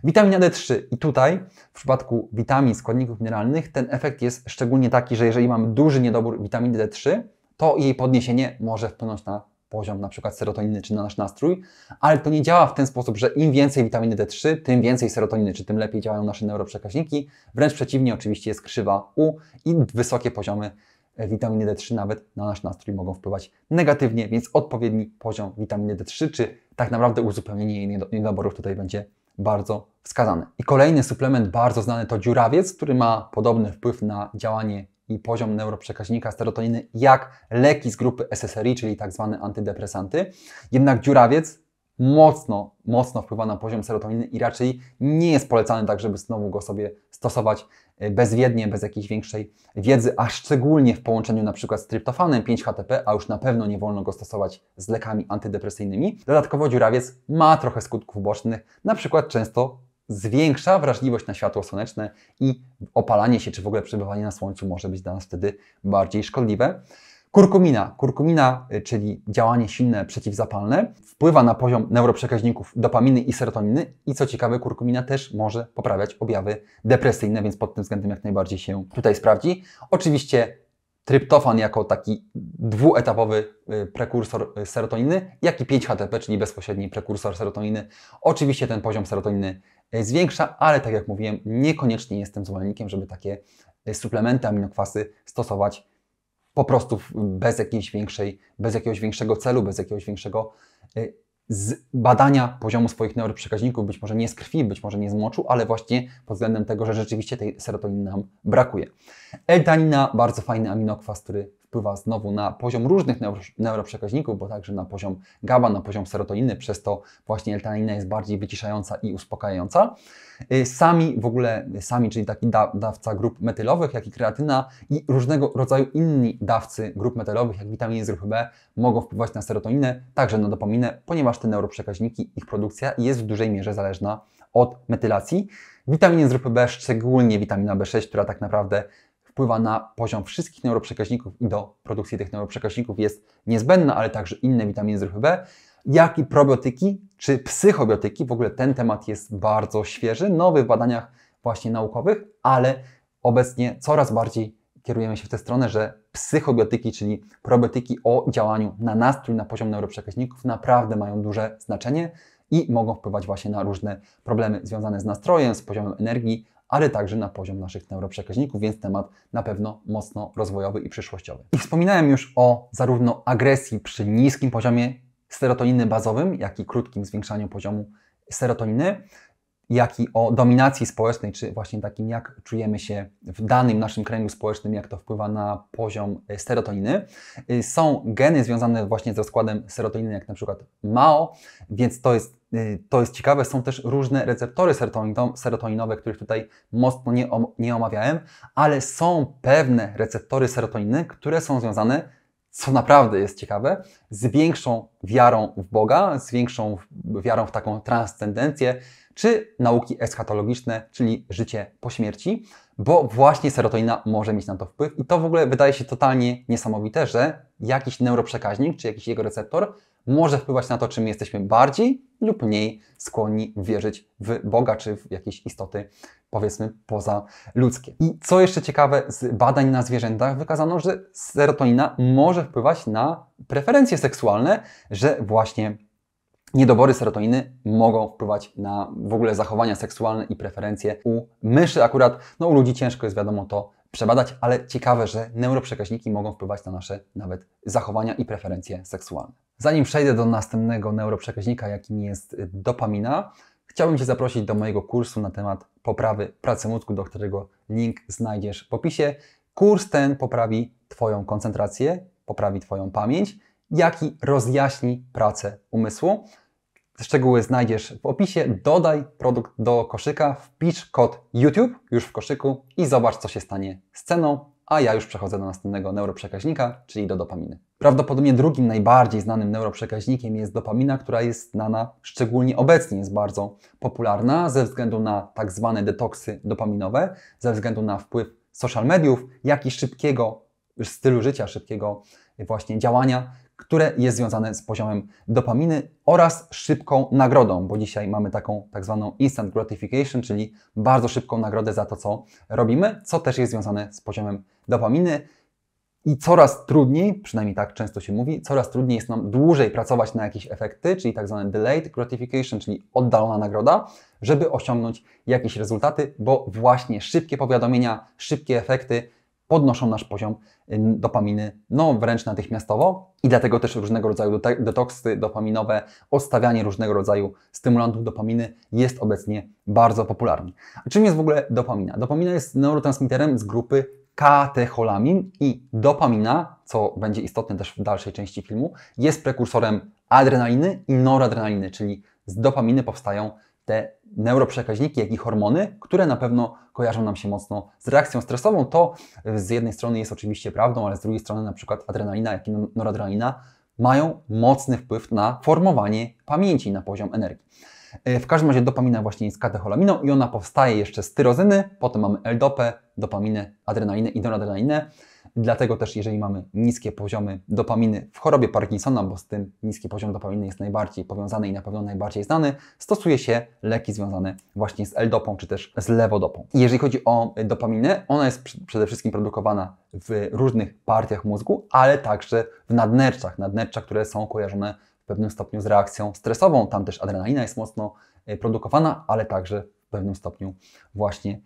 Witamina D3 i tutaj w przypadku witamin, składników mineralnych ten efekt jest szczególnie taki, że jeżeli mamy duży niedobór witaminy D3, to jej podniesienie może wpłynąć na poziom na przykład serotoniny czy na nasz nastrój, ale to nie działa w ten sposób, że im więcej witaminy D3, tym więcej serotoniny, czy tym lepiej działają nasze neuroprzekaźniki. Wręcz przeciwnie, oczywiście jest krzywa U i wysokie poziomy witaminy D3 nawet na nasz nastrój mogą wpływać negatywnie, więc odpowiedni poziom witaminy D3 czy tak naprawdę uzupełnienie jej niedoborów tutaj będzie bardzo wskazane. I kolejny suplement bardzo znany to dziurawiec, który ma podobny wpływ na działanie i poziom neuroprzekaźnika serotoniny jak leki z grupy SSRI, czyli tak zwane antydepresanty. Jednak dziurawiec mocno, mocno wpływa na poziom serotoniny i raczej nie jest polecany tak, żeby znowu go sobie stosować Y, bezwiednie, bez jakiejś większej wiedzy, a szczególnie w połączeniu na przykład z tryptofanem 5-HTP, a już na pewno nie wolno go stosować z lekami antydepresyjnymi. Dodatkowo dziurawiec ma trochę skutków bocznych, na przykład często zwiększa wrażliwość na światło słoneczne i opalanie się, czy w ogóle przebywanie na słońcu może być dla nas wtedy bardziej szkodliwe. Kurkumina. Kurkumina, y, czyli działanie silne przeciwzapalne, wpływa na poziom neuroprzekaźników dopaminy i serotoniny i co ciekawe, kurkumina też może poprawiać objawy depresyjne, więc pod tym względem jak najbardziej się tutaj sprawdzi. Oczywiście tryptofan jako taki dwuetapowy y, prekursor y, serotoniny, jak i 5-HTP, czyli bezpośredni prekursor serotoniny. Oczywiście ten poziom serotoniny zwiększa, ale tak jak mówiłem, niekoniecznie jestem zwolennikiem, żeby takie suplementy aminokwasy stosować po prostu bez, jakiejś większej, bez jakiegoś większego celu, bez jakiegoś większego y, z badania poziomu swoich neuroprzekaźników, być może nie z krwi, być może nie z moczu, ale właśnie pod względem tego, że rzeczywiście tej serotoniny nam brakuje. l bardzo fajny aminokwas, który wpływa znowu na poziom różnych neuroprzekaźników, bo także na poziom GABA, na poziom serotoniny, przez to właśnie L-tanina jest bardziej wyciszająca i uspokajająca. Y, sami w ogóle, y, sami, czyli taki da, dawca grup metylowych, jak i kreatyna i różnego rodzaju inni dawcy grup metylowych, jak witaminy z grupy B, mogą wpływać na serotoninę, także na dopaminę, ponieważ te neuroprzekaźniki, ich produkcja jest w dużej mierze zależna od metylacji. Witaminy z grupy B, szczególnie witamina B6, która tak naprawdę wpływa na poziom wszystkich neuroprzekaźników i do produkcji tych neuroprzekaźników jest niezbędna, ale także inne witaminy z grupy B, jak i probiotyki czy psychobiotyki. W ogóle ten temat jest bardzo świeży, nowy w badaniach właśnie naukowych, ale obecnie coraz bardziej kierujemy się w tę stronę, że psychobiotyki, czyli probiotyki o działaniu na nastrój, na poziom neuroprzekaźników naprawdę mają duże znaczenie i mogą wpływać właśnie na różne problemy związane z nastrojem, z poziomem energii, ale także na poziom naszych neuroprzekaźników, więc temat na pewno mocno rozwojowy i przyszłościowy. I wspominałem już o zarówno agresji przy niskim poziomie serotoniny bazowym, jak i krótkim zwiększaniu poziomu serotoniny jak i o dominacji społecznej, czy właśnie takim, jak czujemy się w danym naszym kręgu społecznym, jak to wpływa na poziom e, serotoniny. E, są geny związane właśnie z rozkładem serotoniny, jak na przykład MAO, więc to jest, e, to jest ciekawe. Są też różne receptory serotoninowe, których tutaj mocno nie, nie omawiałem, ale są pewne receptory serotoniny, które są związane co naprawdę jest ciekawe, z większą wiarą w Boga, z większą wiarą w taką transcendencję, czy nauki eschatologiczne, czyli życie po śmierci, bo właśnie serotonina może mieć na to wpływ i to w ogóle wydaje się totalnie niesamowite, że jakiś neuroprzekaźnik czy jakiś jego receptor może wpływać na to, czy my jesteśmy bardziej lub mniej skłonni wierzyć w Boga czy w jakieś istoty, powiedzmy, pozaludzkie. I co jeszcze ciekawe, z badań na zwierzętach wykazano, że serotonina może wpływać na preferencje seksualne, że właśnie Niedobory serotoniny mogą wpływać na w ogóle zachowania seksualne i preferencje u myszy akurat. No u ludzi ciężko jest wiadomo to przebadać, ale ciekawe, że neuroprzekaźniki mogą wpływać na nasze nawet zachowania i preferencje seksualne. Zanim przejdę do następnego neuroprzekaźnika, jakim jest dopamina, chciałbym Cię zaprosić do mojego kursu na temat poprawy pracy mózgu, do którego link znajdziesz w opisie. Kurs ten poprawi Twoją koncentrację, poprawi Twoją pamięć, jak i rozjaśni pracę umysłu. Szczegóły znajdziesz w opisie. Dodaj produkt do koszyka, wpisz kod YouTube już w koszyku i zobacz, co się stanie z ceną, a ja już przechodzę do następnego neuroprzekaźnika, czyli do dopaminy. Prawdopodobnie drugim najbardziej znanym neuroprzekaźnikiem jest dopamina, która jest znana szczególnie obecnie, jest bardzo popularna ze względu na tak zwane detoksy dopaminowe, ze względu na wpływ social mediów, jak i szybkiego stylu życia, szybkiego właśnie działania które jest związane z poziomem dopaminy oraz szybką nagrodą, bo dzisiaj mamy taką tak zwaną instant gratification, czyli bardzo szybką nagrodę za to, co robimy, co też jest związane z poziomem dopaminy. I coraz trudniej, przynajmniej tak często się mówi, coraz trudniej jest nam dłużej pracować na jakieś efekty, czyli tak zwane delayed gratification, czyli oddalona nagroda, żeby osiągnąć jakieś rezultaty, bo właśnie szybkie powiadomienia, szybkie efekty podnoszą nasz poziom y, dopaminy, no wręcz natychmiastowo. I dlatego też różnego rodzaju detoksy dopaminowe, odstawianie różnego rodzaju stymulantów dopaminy jest obecnie bardzo popularne. A czym jest w ogóle dopamina? Dopamina jest neurotransmiterem z grupy katecholamin i dopamina, co będzie istotne też w dalszej części filmu, jest prekursorem adrenaliny i noradrenaliny, czyli z dopaminy powstają te neuroprzekaźniki, jak i hormony, które na pewno kojarzą nam się mocno z reakcją stresową. To e, z jednej strony jest oczywiście prawdą, ale z drugiej strony na przykład adrenalina, jak i no, noradrenalina mają mocny wpływ na formowanie pamięci, na poziom energii. E, w każdym razie dopamina właśnie jest katecholaminą i ona powstaje jeszcze z tyrozyny, potem mamy L-dopę, dopaminę, adrenalinę i noradrenalinę. Dlatego też, jeżeli mamy niskie poziomy dopaminy w chorobie Parkinsona, bo z tym niski poziom dopaminy jest najbardziej powiązany i na pewno najbardziej znany, stosuje się leki związane właśnie z L-dopą czy też z lewodopą. jeżeli chodzi o dopaminę, ona jest przede wszystkim produkowana w różnych partiach mózgu, ale także w nadnerczach, nadnerczach, które są kojarzone w pewnym stopniu z reakcją stresową. Tam też adrenalina jest mocno y, produkowana, ale także w pewnym stopniu właśnie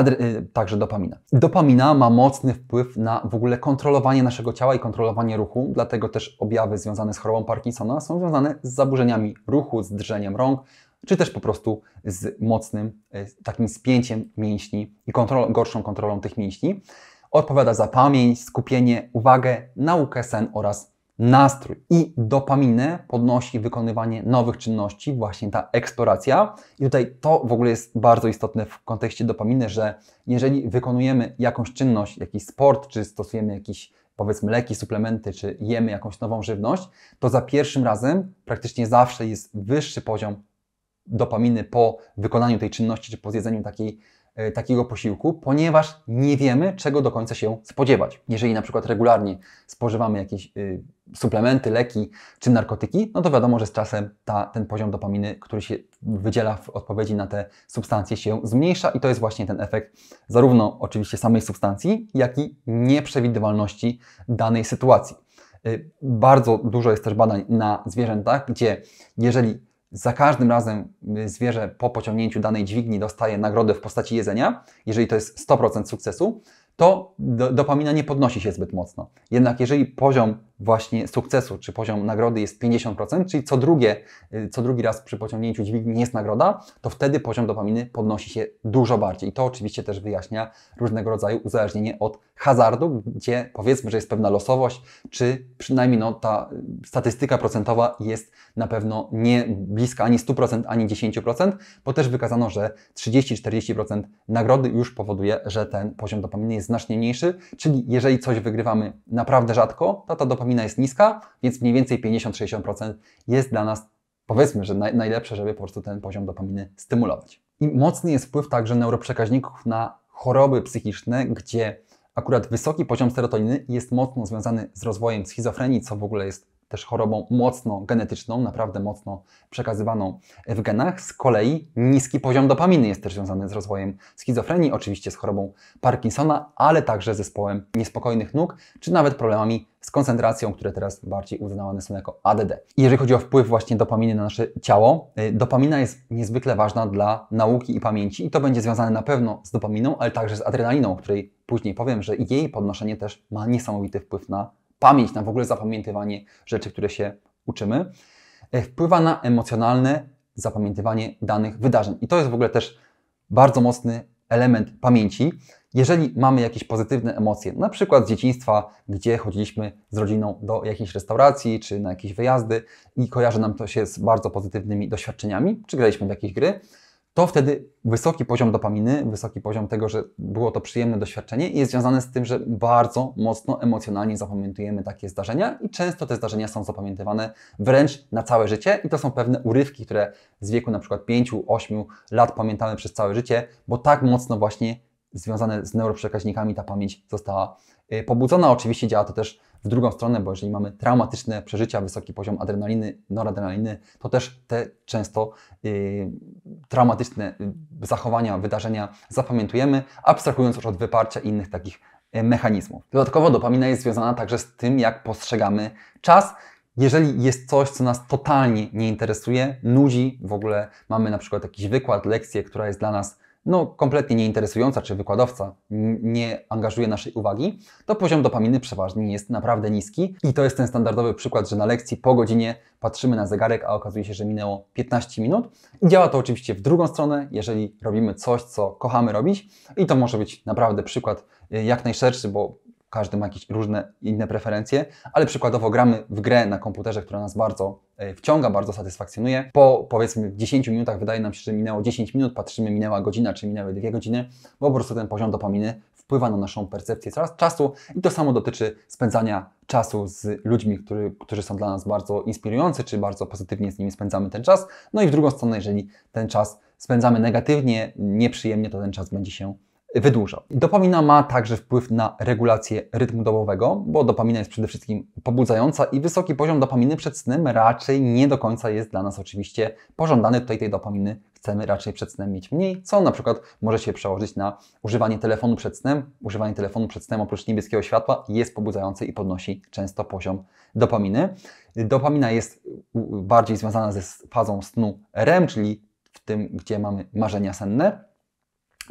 Y, także dopamina. Dopamina ma mocny wpływ na w ogóle kontrolowanie naszego ciała i kontrolowanie ruchu, dlatego też objawy związane z chorobą Parkinsona są związane z zaburzeniami ruchu, z drżeniem rąk, czy też po prostu z mocnym y, takim spięciem mięśni i kontrolą, gorszą kontrolą tych mięśni. Odpowiada za pamięć, skupienie, uwagę, naukę, sen oraz nastrój i dopaminę podnosi wykonywanie nowych czynności, właśnie ta eksploracja. I tutaj to w ogóle jest bardzo istotne w kontekście dopaminy, że jeżeli wykonujemy jakąś czynność, jakiś sport, czy stosujemy jakieś, powiedzmy leki, suplementy, czy jemy jakąś nową żywność, to za pierwszym razem praktycznie zawsze jest wyższy poziom dopaminy po wykonaniu tej czynności, czy po zjedzeniu takiej E, takiego posiłku, ponieważ nie wiemy, czego do końca się spodziewać. Jeżeli na przykład regularnie spożywamy jakieś y, suplementy, leki czy narkotyki, no to wiadomo, że z czasem ta, ten poziom dopaminy, który się wydziela w odpowiedzi na te substancje, się zmniejsza i to jest właśnie ten efekt zarówno oczywiście samej substancji, jak i nieprzewidywalności danej sytuacji. Y, bardzo dużo jest też badań na zwierzętach, gdzie jeżeli za każdym razem y, zwierzę po pociągnięciu danej dźwigni dostaje nagrodę w postaci jedzenia, jeżeli to jest 100% sukcesu, to do, dopamina nie podnosi się zbyt mocno. Jednak jeżeli poziom właśnie sukcesu czy poziom nagrody jest 50%, czyli co, drugie, y, co drugi raz przy pociągnięciu dźwigni jest nagroda, to wtedy poziom dopaminy podnosi się dużo bardziej. I to oczywiście też wyjaśnia różnego rodzaju uzależnienie od hazardu, gdzie powiedzmy, że jest pewna losowość, czy przynajmniej no, ta statystyka procentowa jest na pewno nie bliska ani 100%, ani 10%, bo też wykazano, że 30-40% nagrody już powoduje, że ten poziom dopaminy jest znacznie mniejszy, czyli jeżeli coś wygrywamy naprawdę rzadko, to ta dopamina jest niska, więc mniej więcej 50-60% jest dla nas powiedzmy, że najlepsze, żeby po prostu ten poziom dopaminy stymulować. I mocny jest wpływ także neuroprzekaźników na choroby psychiczne, gdzie Akurat wysoki poziom serotoniny jest mocno związany z rozwojem schizofrenii, co w ogóle jest też chorobą mocno genetyczną, naprawdę mocno przekazywaną w genach. Z kolei niski poziom dopaminy jest też związany z rozwojem schizofrenii, oczywiście z chorobą Parkinsona, ale także z zespołem niespokojnych nóg, czy nawet problemami z koncentracją, które teraz bardziej uznawane są jako ADD. Jeżeli chodzi o wpływ właśnie dopaminy na nasze ciało, y, dopamina jest niezwykle ważna dla nauki i pamięci i to będzie związane na pewno z dopaminą, ale także z adrenaliną, o której później powiem, że jej podnoszenie też ma niesamowity wpływ na pamięć, na w ogóle zapamiętywanie rzeczy, które się uczymy. E, wpływa na emocjonalne zapamiętywanie danych wydarzeń. I to jest w ogóle też bardzo mocny element pamięci. Jeżeli mamy jakieś pozytywne emocje, na przykład z dzieciństwa, gdzie chodziliśmy z rodziną do jakiejś restauracji czy na jakieś wyjazdy i kojarzy nam to się z bardzo pozytywnymi doświadczeniami, czy graliśmy w jakieś gry, to wtedy wysoki poziom dopaminy, wysoki poziom tego, że było to przyjemne doświadczenie jest związane z tym, że bardzo mocno emocjonalnie zapamiętujemy takie zdarzenia i często te zdarzenia są zapamiętywane wręcz na całe życie i to są pewne urywki, które z wieku na przykład 5-8 lat pamiętamy przez całe życie, bo tak mocno właśnie związane z neuroprzekaźnikami ta pamięć została Y, pobudzona. Oczywiście działa to też w drugą stronę, bo jeżeli mamy traumatyczne przeżycia, wysoki poziom adrenaliny, noradrenaliny, to też te często y, traumatyczne y, zachowania, wydarzenia zapamiętujemy, abstrahując już od wyparcia i innych takich mechanizmów. Dodatkowo dopamina jest związana także z tym, jak postrzegamy czas. Jeżeli jest coś, co nas totalnie nie interesuje, nudzi, w ogóle mamy na przykład jakiś wykład, lekcję, która jest dla nas no, kompletnie nieinteresująca, czy wykładowca nie angażuje naszej uwagi, to poziom dopaminy przeważnie jest naprawdę niski. I to jest ten standardowy przykład, że na lekcji po godzinie patrzymy na zegarek, a okazuje się, że minęło 15 minut. I działa to oczywiście w drugą stronę, jeżeli robimy coś, co kochamy robić. I to może być naprawdę przykład y, jak najszerszy, bo każdy ma jakieś różne inne preferencje, ale przykładowo gramy w grę na komputerze, która nas bardzo e, wciąga, bardzo satysfakcjonuje. Po powiedzmy 10 minutach wydaje nam się, że minęło 10 minut, patrzymy, minęła godzina, czy minęły 2 godziny, bo po prostu ten poziom dopaminy wpływa na naszą percepcję czasu i to samo dotyczy spędzania czasu z ludźmi, który, którzy są dla nas bardzo inspirujący, czy bardzo pozytywnie z nimi spędzamy ten czas. No i w drugą stronę, jeżeli ten czas spędzamy negatywnie, nieprzyjemnie, to ten czas będzie się wydłuża. Dopamina ma także wpływ na regulację rytmu dobowego, bo dopamina jest przede wszystkim pobudzająca i wysoki poziom dopaminy przed snem raczej nie do końca jest dla nas oczywiście pożądany. Tutaj tej dopaminy chcemy raczej przed snem mieć mniej, co na przykład może się przełożyć na używanie telefonu przed snem. Używanie telefonu przed snem oprócz niebieskiego światła jest pobudzające i podnosi często poziom dopaminy. Dopamina jest bardziej związana ze fazą snu REM, czyli w tym, gdzie mamy marzenia senne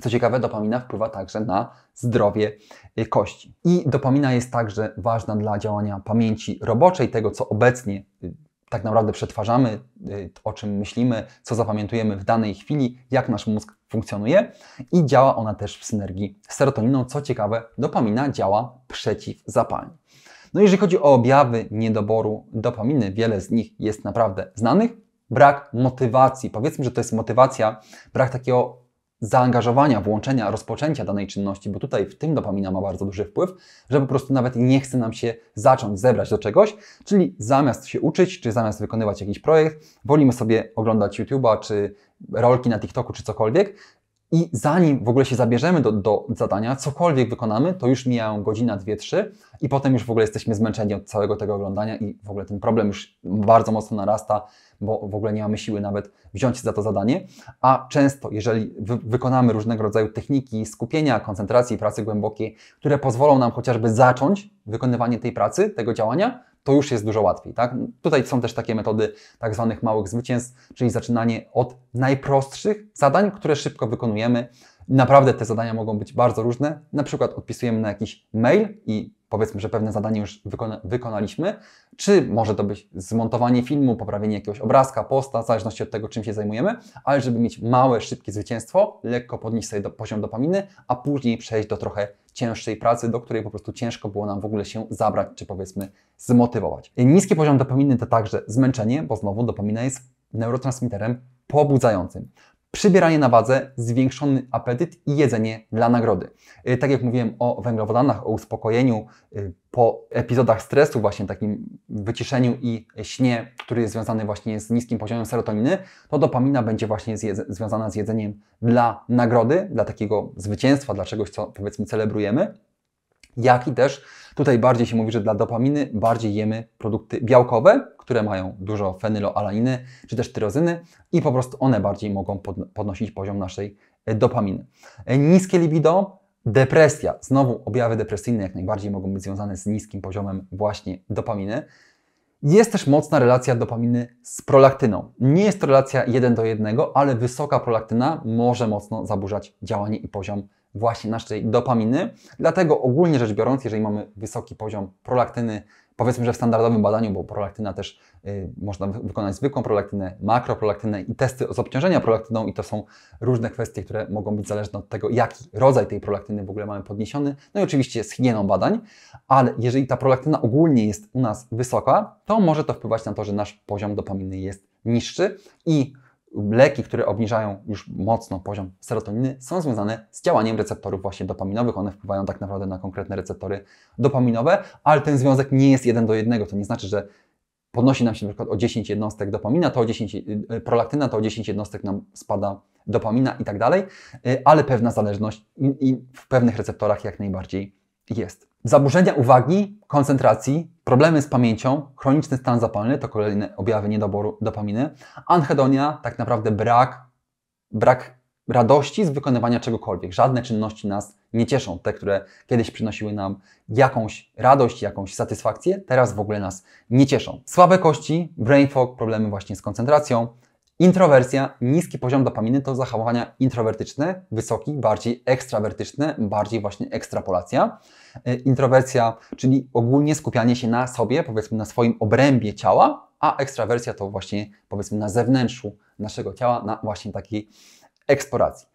co ciekawe, dopamina wpływa także na zdrowie y, kości. I dopamina jest także ważna dla działania pamięci roboczej, tego co obecnie y, tak naprawdę przetwarzamy, y, o czym myślimy, co zapamiętujemy w danej chwili, jak nasz mózg funkcjonuje i działa ona też w synergii z serotoniną. Co ciekawe, dopamina działa przeciwzapalnie. No i jeżeli chodzi o objawy niedoboru dopaminy, wiele z nich jest naprawdę znanych. Brak motywacji, powiedzmy, że to jest motywacja, brak takiego zaangażowania, włączenia, rozpoczęcia danej czynności, bo tutaj w tym dopamina ma bardzo duży wpływ, że po prostu nawet nie chce nam się zacząć zebrać do czegoś, czyli zamiast się uczyć, czy zamiast wykonywać jakiś projekt, wolimy sobie oglądać YouTube'a, czy rolki na TikToku, czy cokolwiek, i zanim w ogóle się zabierzemy do, do zadania, cokolwiek wykonamy, to już mijają godzina, dwie, trzy i potem już w ogóle jesteśmy zmęczeni od całego tego oglądania i w ogóle ten problem już bardzo mocno narasta, bo w ogóle nie mamy siły nawet wziąć się za to zadanie. A często, jeżeli wy wykonamy różnego rodzaju techniki skupienia, koncentracji, pracy głębokiej, które pozwolą nam chociażby zacząć wykonywanie tej pracy, tego działania, to już jest dużo łatwiej. Tak? Tutaj są też takie metody tak zwanych małych zwycięstw, czyli zaczynanie od najprostszych zadań, które szybko wykonujemy. Naprawdę te zadania mogą być bardzo różne. Na przykład odpisujemy na jakiś mail i powiedzmy, że pewne zadanie już wykona wykonaliśmy, czy może to być zmontowanie filmu, poprawienie jakiegoś obrazka, posta, w zależności od tego, czym się zajmujemy, ale żeby mieć małe, szybkie zwycięstwo, lekko podnieść sobie do, poziom dopaminy, a później przejść do trochę cięższej pracy, do której po prostu ciężko było nam w ogóle się zabrać, czy powiedzmy zmotywować. Niski poziom dopaminy to także zmęczenie, bo znowu dopamina jest neurotransmiterem pobudzającym przybieranie na wadze, zwiększony apetyt i jedzenie dla nagrody. Y, tak jak mówiłem o węglowodanach, o uspokojeniu y, po epizodach stresu, właśnie takim wyciszeniu i śnie, który jest związany właśnie z niskim poziomem serotoniny, to dopamina będzie właśnie związana z jedzeniem dla nagrody, dla takiego zwycięstwa, dla czegoś, co powiedzmy celebrujemy jak i też tutaj bardziej się mówi, że dla dopaminy bardziej jemy produkty białkowe, które mają dużo fenyloalaniny czy też tyrozyny i po prostu one bardziej mogą podnosić poziom naszej e, dopaminy. E, niskie libido, depresja. Znowu objawy depresyjne jak najbardziej mogą być związane z niskim poziomem właśnie dopaminy. Jest też mocna relacja dopaminy z prolaktyną. Nie jest to relacja 1 do 1, ale wysoka prolaktyna może mocno zaburzać działanie i poziom właśnie naszej dopaminy. Dlatego ogólnie rzecz biorąc, jeżeli mamy wysoki poziom prolaktyny, powiedzmy, że w standardowym badaniu, bo prolaktyna też y, można wykonać zwykłą prolaktynę, makroprolaktynę i testy z obciążenia prolaktyną i to są różne kwestie, które mogą być zależne od tego, jaki rodzaj tej prolaktyny w ogóle mamy podniesiony, no i oczywiście z higieną badań, ale jeżeli ta prolaktyna ogólnie jest u nas wysoka, to może to wpływać na to, że nasz poziom dopaminy jest niższy i leki, które obniżają już mocno poziom serotoniny, są związane z działaniem receptorów właśnie dopaminowych. One wpływają tak naprawdę na konkretne receptory dopaminowe, ale ten związek nie jest jeden do jednego. To nie znaczy, że podnosi nam się na przykład o 10 jednostek dopamina, to o 10, e, prolaktyna to o 10 jednostek nam spada dopamina i tak dalej, e, ale pewna zależność i w pewnych receptorach jak najbardziej jest. Zaburzenia uwagi, koncentracji, problemy z pamięcią, chroniczny stan zapalny to kolejne objawy niedoboru dopaminy, anhedonia, tak naprawdę brak, brak radości z wykonywania czegokolwiek. Żadne czynności nas nie cieszą. Te, które kiedyś przynosiły nam jakąś radość, jakąś satysfakcję, teraz w ogóle nas nie cieszą. Słabe kości, brain fog, problemy właśnie z koncentracją, Introwersja, niski poziom dopaminy to zachowania introwertyczne, wysoki, bardziej ekstrawertyczne, bardziej właśnie ekstrapolacja. E, introwersja, czyli ogólnie skupianie się na sobie, powiedzmy na swoim obrębie ciała, a ekstrawersja to właśnie powiedzmy na zewnętrzu naszego ciała, na właśnie takiej eksploracji.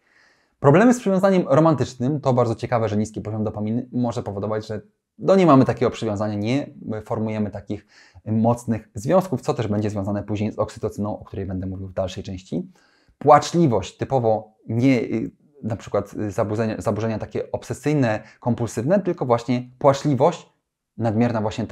Problemy z przywiązaniem romantycznym to bardzo ciekawe, że niski poziom dopaminy może powodować, że no nie mamy takiego przywiązania, nie formujemy takich mocnych związków, co też będzie związane później z oksytocyną, o której będę mówił w dalszej części. Płaczliwość typowo nie y, na przykład y, zaburzenia, zaburzenia takie obsesyjne, kompulsywne, tylko właśnie płaczliwość, nadmierna właśnie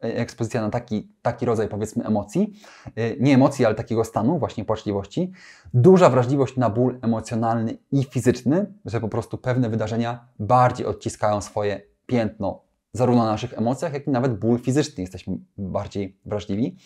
ekspozycja na taki, taki rodzaj powiedzmy emocji, y, nie emocji, ale takiego stanu właśnie płaczliwości, duża wrażliwość na ból emocjonalny i fizyczny, że po prostu pewne wydarzenia bardziej odciskają swoje piętno zarówno na naszych emocjach, jak i nawet ból fizyczny jesteśmy bardziej wrażliwi.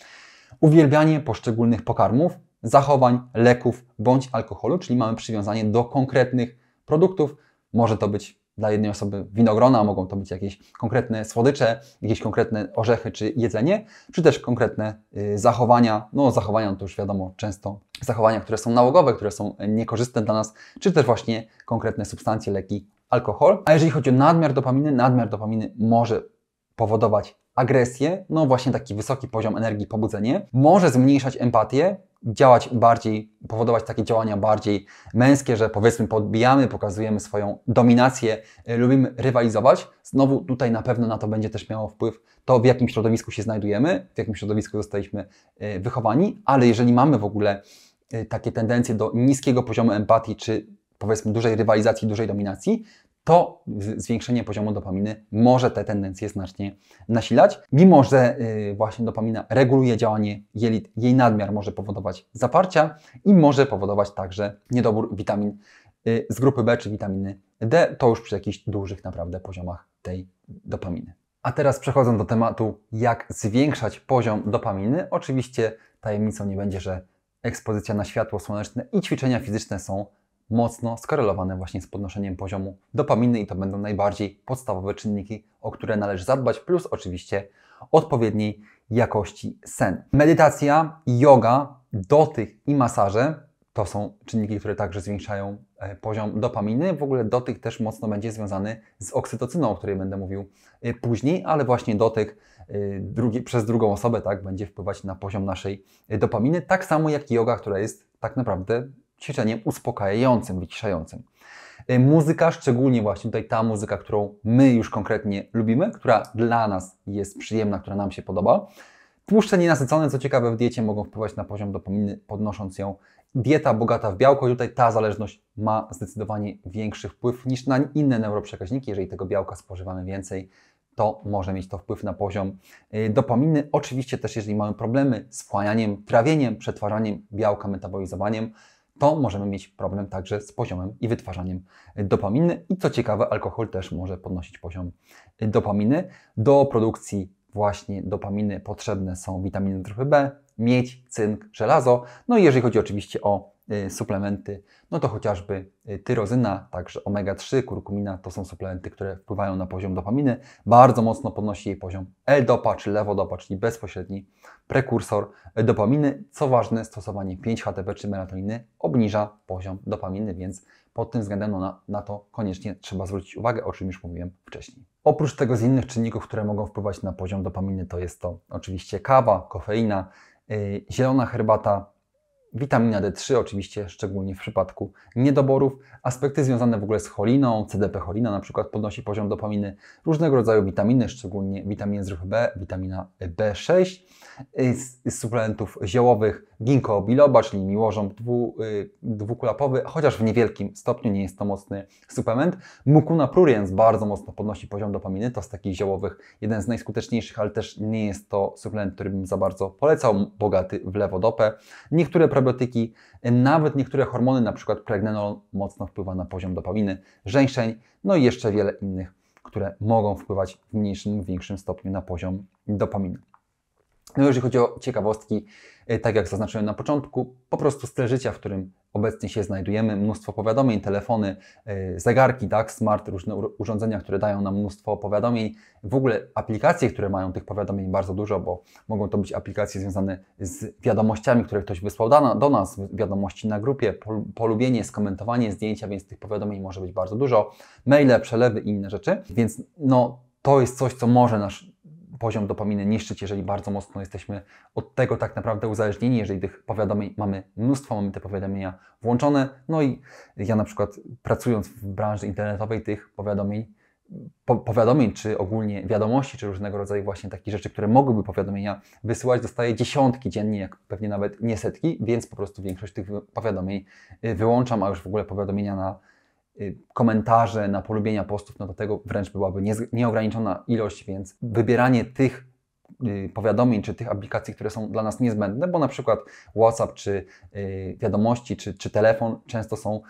Uwielbianie poszczególnych pokarmów, zachowań, leków bądź alkoholu, czyli mamy przywiązanie do konkretnych produktów. Może to być dla jednej osoby winogrona, mogą to być jakieś konkretne słodycze, jakieś konkretne orzechy czy jedzenie, czy też konkretne y, zachowania. No, zachowania to już wiadomo, często zachowania, które są nałogowe, które są niekorzystne dla nas, czy też właśnie konkretne substancje, leki alkohol. A jeżeli chodzi o nadmiar dopaminy, nadmiar dopaminy może powodować agresję, no właśnie taki wysoki poziom energii, pobudzenie, może zmniejszać empatię, działać bardziej, powodować takie działania bardziej męskie, że powiedzmy podbijamy, pokazujemy swoją dominację, e, lubimy rywalizować. Znowu tutaj na pewno na to będzie też miało wpływ to, w jakim środowisku się znajdujemy, w jakim środowisku zostaliśmy e, wychowani, ale jeżeli mamy w ogóle e, takie tendencje do niskiego poziomu empatii czy powiedzmy dużej rywalizacji, dużej dominacji, to zwiększenie poziomu dopaminy może te tendencje znacznie nasilać. Mimo, że y, właśnie dopamina reguluje działanie jelit, jej nadmiar może powodować zaparcia i może powodować także niedobór witamin y, z grupy B czy witaminy D, to już przy jakichś dużych naprawdę poziomach tej dopaminy. A teraz przechodząc do tematu, jak zwiększać poziom dopaminy. Oczywiście tajemnicą nie będzie, że ekspozycja na światło słoneczne i ćwiczenia fizyczne są mocno skorelowane właśnie z podnoszeniem poziomu dopaminy i to będą najbardziej podstawowe czynniki, o które należy zadbać, plus oczywiście odpowiedniej jakości sen. Medytacja, yoga, dotyk i masaże to są czynniki, które także zwiększają e, poziom dopaminy. W ogóle dotyk też mocno będzie związany z oksytocyną, o której będę mówił e, później, ale właśnie dotyk e, drugi, przez drugą osobę tak, będzie wpływać na poziom naszej dopaminy, tak samo jak yoga, która jest tak naprawdę ćwiczeniem uspokajającym, wyciszającym. Y, muzyka, szczególnie właśnie tutaj ta muzyka, którą my już konkretnie lubimy, która dla nas jest przyjemna, która nam się podoba. Tłuszcze nienasycone, co ciekawe, w diecie mogą wpływać na poziom dopaminy, podnosząc ją. Dieta bogata w białko, i tutaj ta zależność ma zdecydowanie większy wpływ niż na inne neuroprzekaźniki. Jeżeli tego białka spożywamy więcej, to może mieć to wpływ na poziom y, dopaminy. Oczywiście też, jeżeli mamy problemy z wchłanianiem, trawieniem, przetwarzaniem białka, metabolizowaniem, to możemy mieć problem także z poziomem i wytwarzaniem dopaminy. I co ciekawe, alkohol też może podnosić poziom dopaminy. Do produkcji właśnie dopaminy potrzebne są witaminy grupy B, miedź, cynk, żelazo. No i jeżeli chodzi oczywiście o Y, suplementy, no to chociażby y, tyrozyna, także omega-3, kurkumina to są suplementy, które wpływają na poziom dopaminy. Bardzo mocno podnosi jej poziom L-dopa czy lewodopa, czyli bezpośredni prekursor dopaminy. Co ważne, stosowanie 5-HTP czy melatoniny obniża poziom dopaminy, więc pod tym względem no, na, na to koniecznie trzeba zwrócić uwagę, o czym już mówiłem wcześniej. Oprócz tego z innych czynników, które mogą wpływać na poziom dopaminy, to jest to oczywiście kawa, kofeina, y, zielona herbata, witamina D3 oczywiście, szczególnie w przypadku niedoborów. Aspekty związane w ogóle z choliną, CDP cholina na przykład podnosi poziom dopaminy, różnego rodzaju witaminy, szczególnie witaminy z grupy B, witamina B6, y, z, z suplementów ziołowych ginkgo biloba, czyli miłożąb dwu, y, dwukulapowy, chociaż w niewielkim stopniu nie jest to mocny suplement. mukuna pruriens bardzo mocno podnosi poziom dopaminy, to z takich ziołowych jeden z najskuteczniejszych, ale też nie jest to suplement, który bym za bardzo polecał, bogaty w lewodopę. Niektóre probiotyki, nawet niektóre hormony, na przykład pregnenol, mocno wpływa na poziom dopaminy, żeńszeń, no i jeszcze wiele innych, które mogą wpływać w mniejszym lub większym stopniu na poziom dopaminy. No jeżeli chodzi o ciekawostki, e, tak jak zaznaczyłem na początku, po prostu styl życia, w którym obecnie się znajdujemy, mnóstwo powiadomień, telefony, y, zegarki, tak, smart, różne urządzenia, które dają nam mnóstwo powiadomień, w ogóle aplikacje, które mają tych powiadomień bardzo dużo, bo mogą to być aplikacje związane z wiadomościami, które ktoś wysłał do nas, wiadomości na grupie, polubienie, skomentowanie zdjęcia, więc tych powiadomień może być bardzo dużo, maile, przelewy i inne rzeczy, więc no to jest coś, co może nasz poziom dopaminy niszczyć, jeżeli bardzo mocno jesteśmy od tego tak naprawdę uzależnieni, jeżeli tych powiadomień mamy mnóstwo, mamy te powiadomienia włączone. No i ja na przykład pracując w branży internetowej tych powiadomień, po, powiadomień, czy ogólnie wiadomości, czy różnego rodzaju właśnie takich rzeczy, które mogłyby powiadomienia wysyłać, dostaję dziesiątki dziennie, jak pewnie nawet nie setki, więc po prostu większość tych powiadomień y, wyłączam, a już w ogóle powiadomienia na Y, komentarze, na polubienia postów, no do tego wręcz byłaby nieograniczona ilość, więc wybieranie tych y, powiadomień czy tych aplikacji, które są dla nas niezbędne, bo na przykład WhatsApp czy y, wiadomości czy, czy telefon często są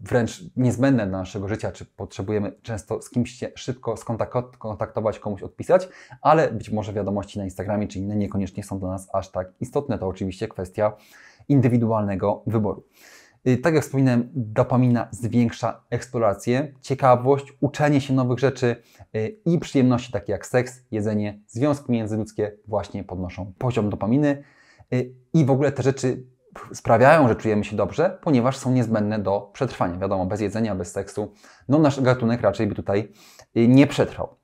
wręcz niezbędne dla naszego życia, czy potrzebujemy często z kimś się szybko skontaktować, komuś odpisać, ale być może wiadomości na Instagramie czy inne niekoniecznie są dla nas aż tak istotne. To oczywiście kwestia indywidualnego wyboru. Y, tak jak wspominałem, dopamina zwiększa eksplorację, ciekawość, uczenie się nowych rzeczy y, i przyjemności takie jak seks, jedzenie, związki międzyludzkie właśnie podnoszą poziom dopaminy y, i w ogóle te rzeczy sprawiają, że czujemy się dobrze, ponieważ są niezbędne do przetrwania. Wiadomo, bez jedzenia, bez seksu, no nasz gatunek raczej by tutaj nie przetrwał.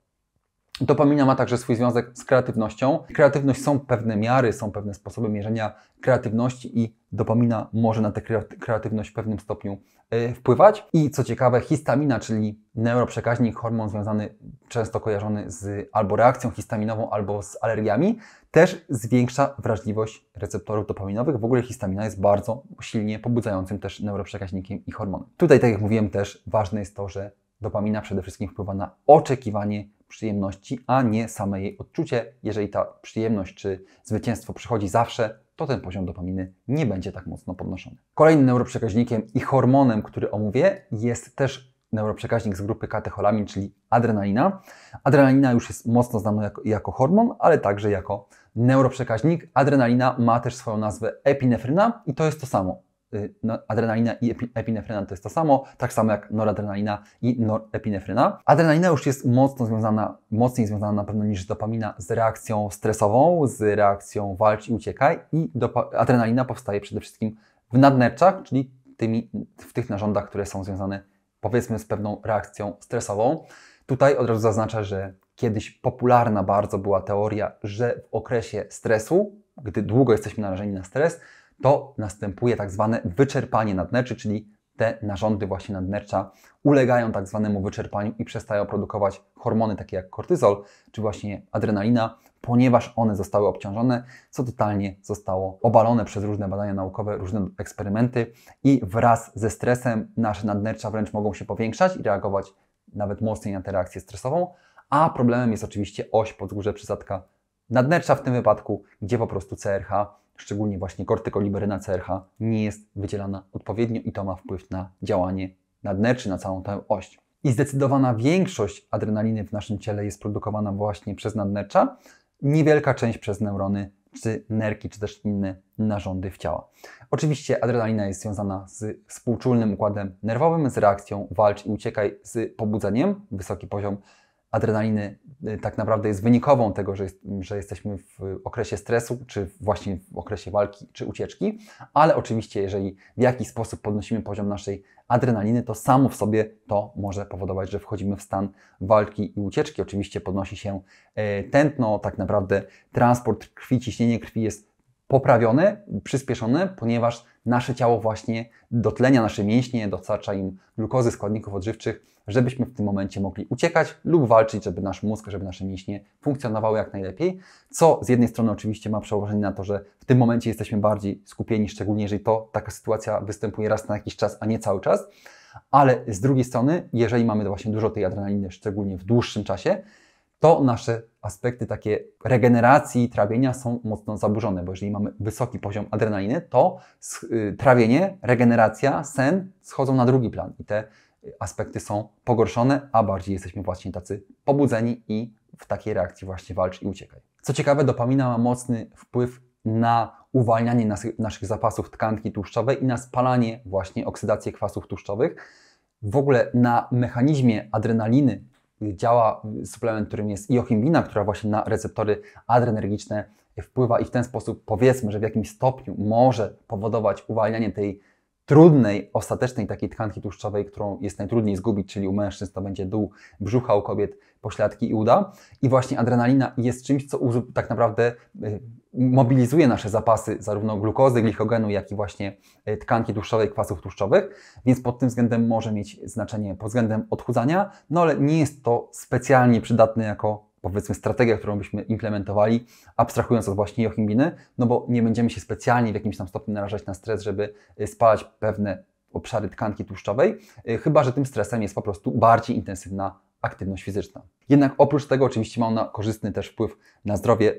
Dopamina ma także swój związek z kreatywnością. Kreatywność są pewne miary, są pewne sposoby mierzenia kreatywności i dopamina może na tę kreatywność w pewnym stopniu e, wpływać. I co ciekawe, histamina, czyli neuroprzekaźnik, hormon związany, często kojarzony z albo reakcją histaminową, albo z alergiami, też zwiększa wrażliwość receptorów dopaminowych. W ogóle histamina jest bardzo silnie pobudzającym też neuroprzekaźnikiem i hormonem. Tutaj, tak jak mówiłem, też ważne jest to, że dopamina przede wszystkim wpływa na oczekiwanie przyjemności, a nie same jej odczucie. Jeżeli ta przyjemność czy zwycięstwo przychodzi zawsze, to ten poziom dopaminy nie będzie tak mocno podnoszony. Kolejnym neuroprzekaźnikiem i hormonem, który omówię, jest też neuroprzekaźnik z grupy katecholamin, czyli adrenalina. Adrenalina już jest mocno znana jako, jako hormon, ale także jako neuroprzekaźnik. Adrenalina ma też swoją nazwę epinefryna i to jest to samo. Y, no, adrenalina i epinefryna to jest to samo, tak samo jak noradrenalina i norepinefryna. Adrenalina już jest mocno związana, mocniej związana na pewno niż dopamina z reakcją stresową, z reakcją walcz i uciekaj i adrenalina powstaje przede wszystkim w nadnerczach, czyli tymi, w tych narządach, które są związane powiedzmy z pewną reakcją stresową. Tutaj od razu zaznaczę, że kiedyś popularna bardzo była teoria, że w okresie stresu, gdy długo jesteśmy narażeni na stres, to następuje tak zwane wyczerpanie nadnerczy, czyli te narządy właśnie nadnercza ulegają tak zwanemu wyczerpaniu i przestają produkować hormony takie jak kortyzol czy właśnie adrenalina, ponieważ one zostały obciążone, co totalnie zostało obalone przez różne badania naukowe, różne eksperymenty i wraz ze stresem nasze nadnercza wręcz mogą się powiększać i reagować nawet mocniej na tę reakcję stresową, a problemem jest oczywiście oś podgórze przysadka nadnercza w tym wypadku, gdzie po prostu CRH szczególnie właśnie kortykoliberyna CRH, nie jest wydzielana odpowiednio i to ma wpływ na działanie nadnerczy, na całą tę oś. I zdecydowana większość adrenaliny w naszym ciele jest produkowana właśnie przez nadnercza, niewielka część przez neurony czy nerki, czy też inne narządy w ciała. Oczywiście adrenalina jest związana z współczulnym układem nerwowym, z reakcją walcz i uciekaj, z pobudzeniem, wysoki poziom adrenaliny y, tak naprawdę jest wynikową tego, że, jest, że, jesteśmy w okresie stresu, czy właśnie w okresie walki, czy ucieczki, ale oczywiście, jeżeli w jakiś sposób podnosimy poziom naszej adrenaliny, to samo w sobie to może powodować, że wchodzimy w stan walki i ucieczki. Oczywiście podnosi się e, tętno, tak naprawdę transport krwi, ciśnienie krwi jest poprawione, przyspieszone, ponieważ nasze ciało właśnie dotlenia, nasze mięśnie, dostarcza im glukozy, składników odżywczych, żebyśmy w tym momencie mogli uciekać lub walczyć, żeby nasz mózg, żeby nasze mięśnie funkcjonowały jak najlepiej, co z jednej strony oczywiście ma przełożenie na to, że w tym momencie jesteśmy bardziej skupieni, szczególnie jeżeli to taka sytuacja występuje raz na jakiś czas, a nie cały czas, ale z drugiej strony, jeżeli mamy właśnie dużo tej adrenaliny, szczególnie w dłuższym czasie, to nasze aspekty takie regeneracji trawienia są mocno zaburzone, bo jeżeli mamy wysoki poziom adrenaliny, to y, trawienie, regeneracja, sen schodzą na drugi plan i te aspekty są pogorszone, a bardziej jesteśmy właśnie tacy pobudzeni i w takiej reakcji właśnie walcz i uciekaj. Co ciekawe, dopamina ma mocny wpływ na uwalnianie naszych, naszych zapasów tkanki tłuszczowej i na spalanie właśnie oksydację kwasów tłuszczowych. W ogóle na mechanizmie adrenaliny działa suplement, którym jest iohimbina, która właśnie na receptory adrenergiczne wpływa i w ten sposób powiedzmy, że w jakimś stopniu może powodować uwalnianie tej trudnej, ostatecznej takiej tkanki tłuszczowej, którą jest najtrudniej zgubić, czyli u mężczyzn to będzie dół brzucha, u kobiet pośladki i uda. I właśnie adrenalina jest czymś, co tak naprawdę y, mobilizuje nasze zapasy zarówno glukozy, glikogenu, jak i właśnie e, tkanki tłuszczowej, kwasów tłuszczowych, więc pod tym względem może mieć znaczenie pod względem odchudzania, no ale nie jest to specjalnie przydatne jako powiedzmy strategia, którą byśmy implementowali, abstrahując od właśnie jochimbiny, no bo nie będziemy się specjalnie w jakimś tam stopniu narażać na stres, żeby e, spalać pewne obszary tkanki tłuszczowej, e, chyba że tym stresem jest po prostu bardziej intensywna aktywność fizyczna. Jednak oprócz tego oczywiście ma ona korzystny też wpływ na zdrowie,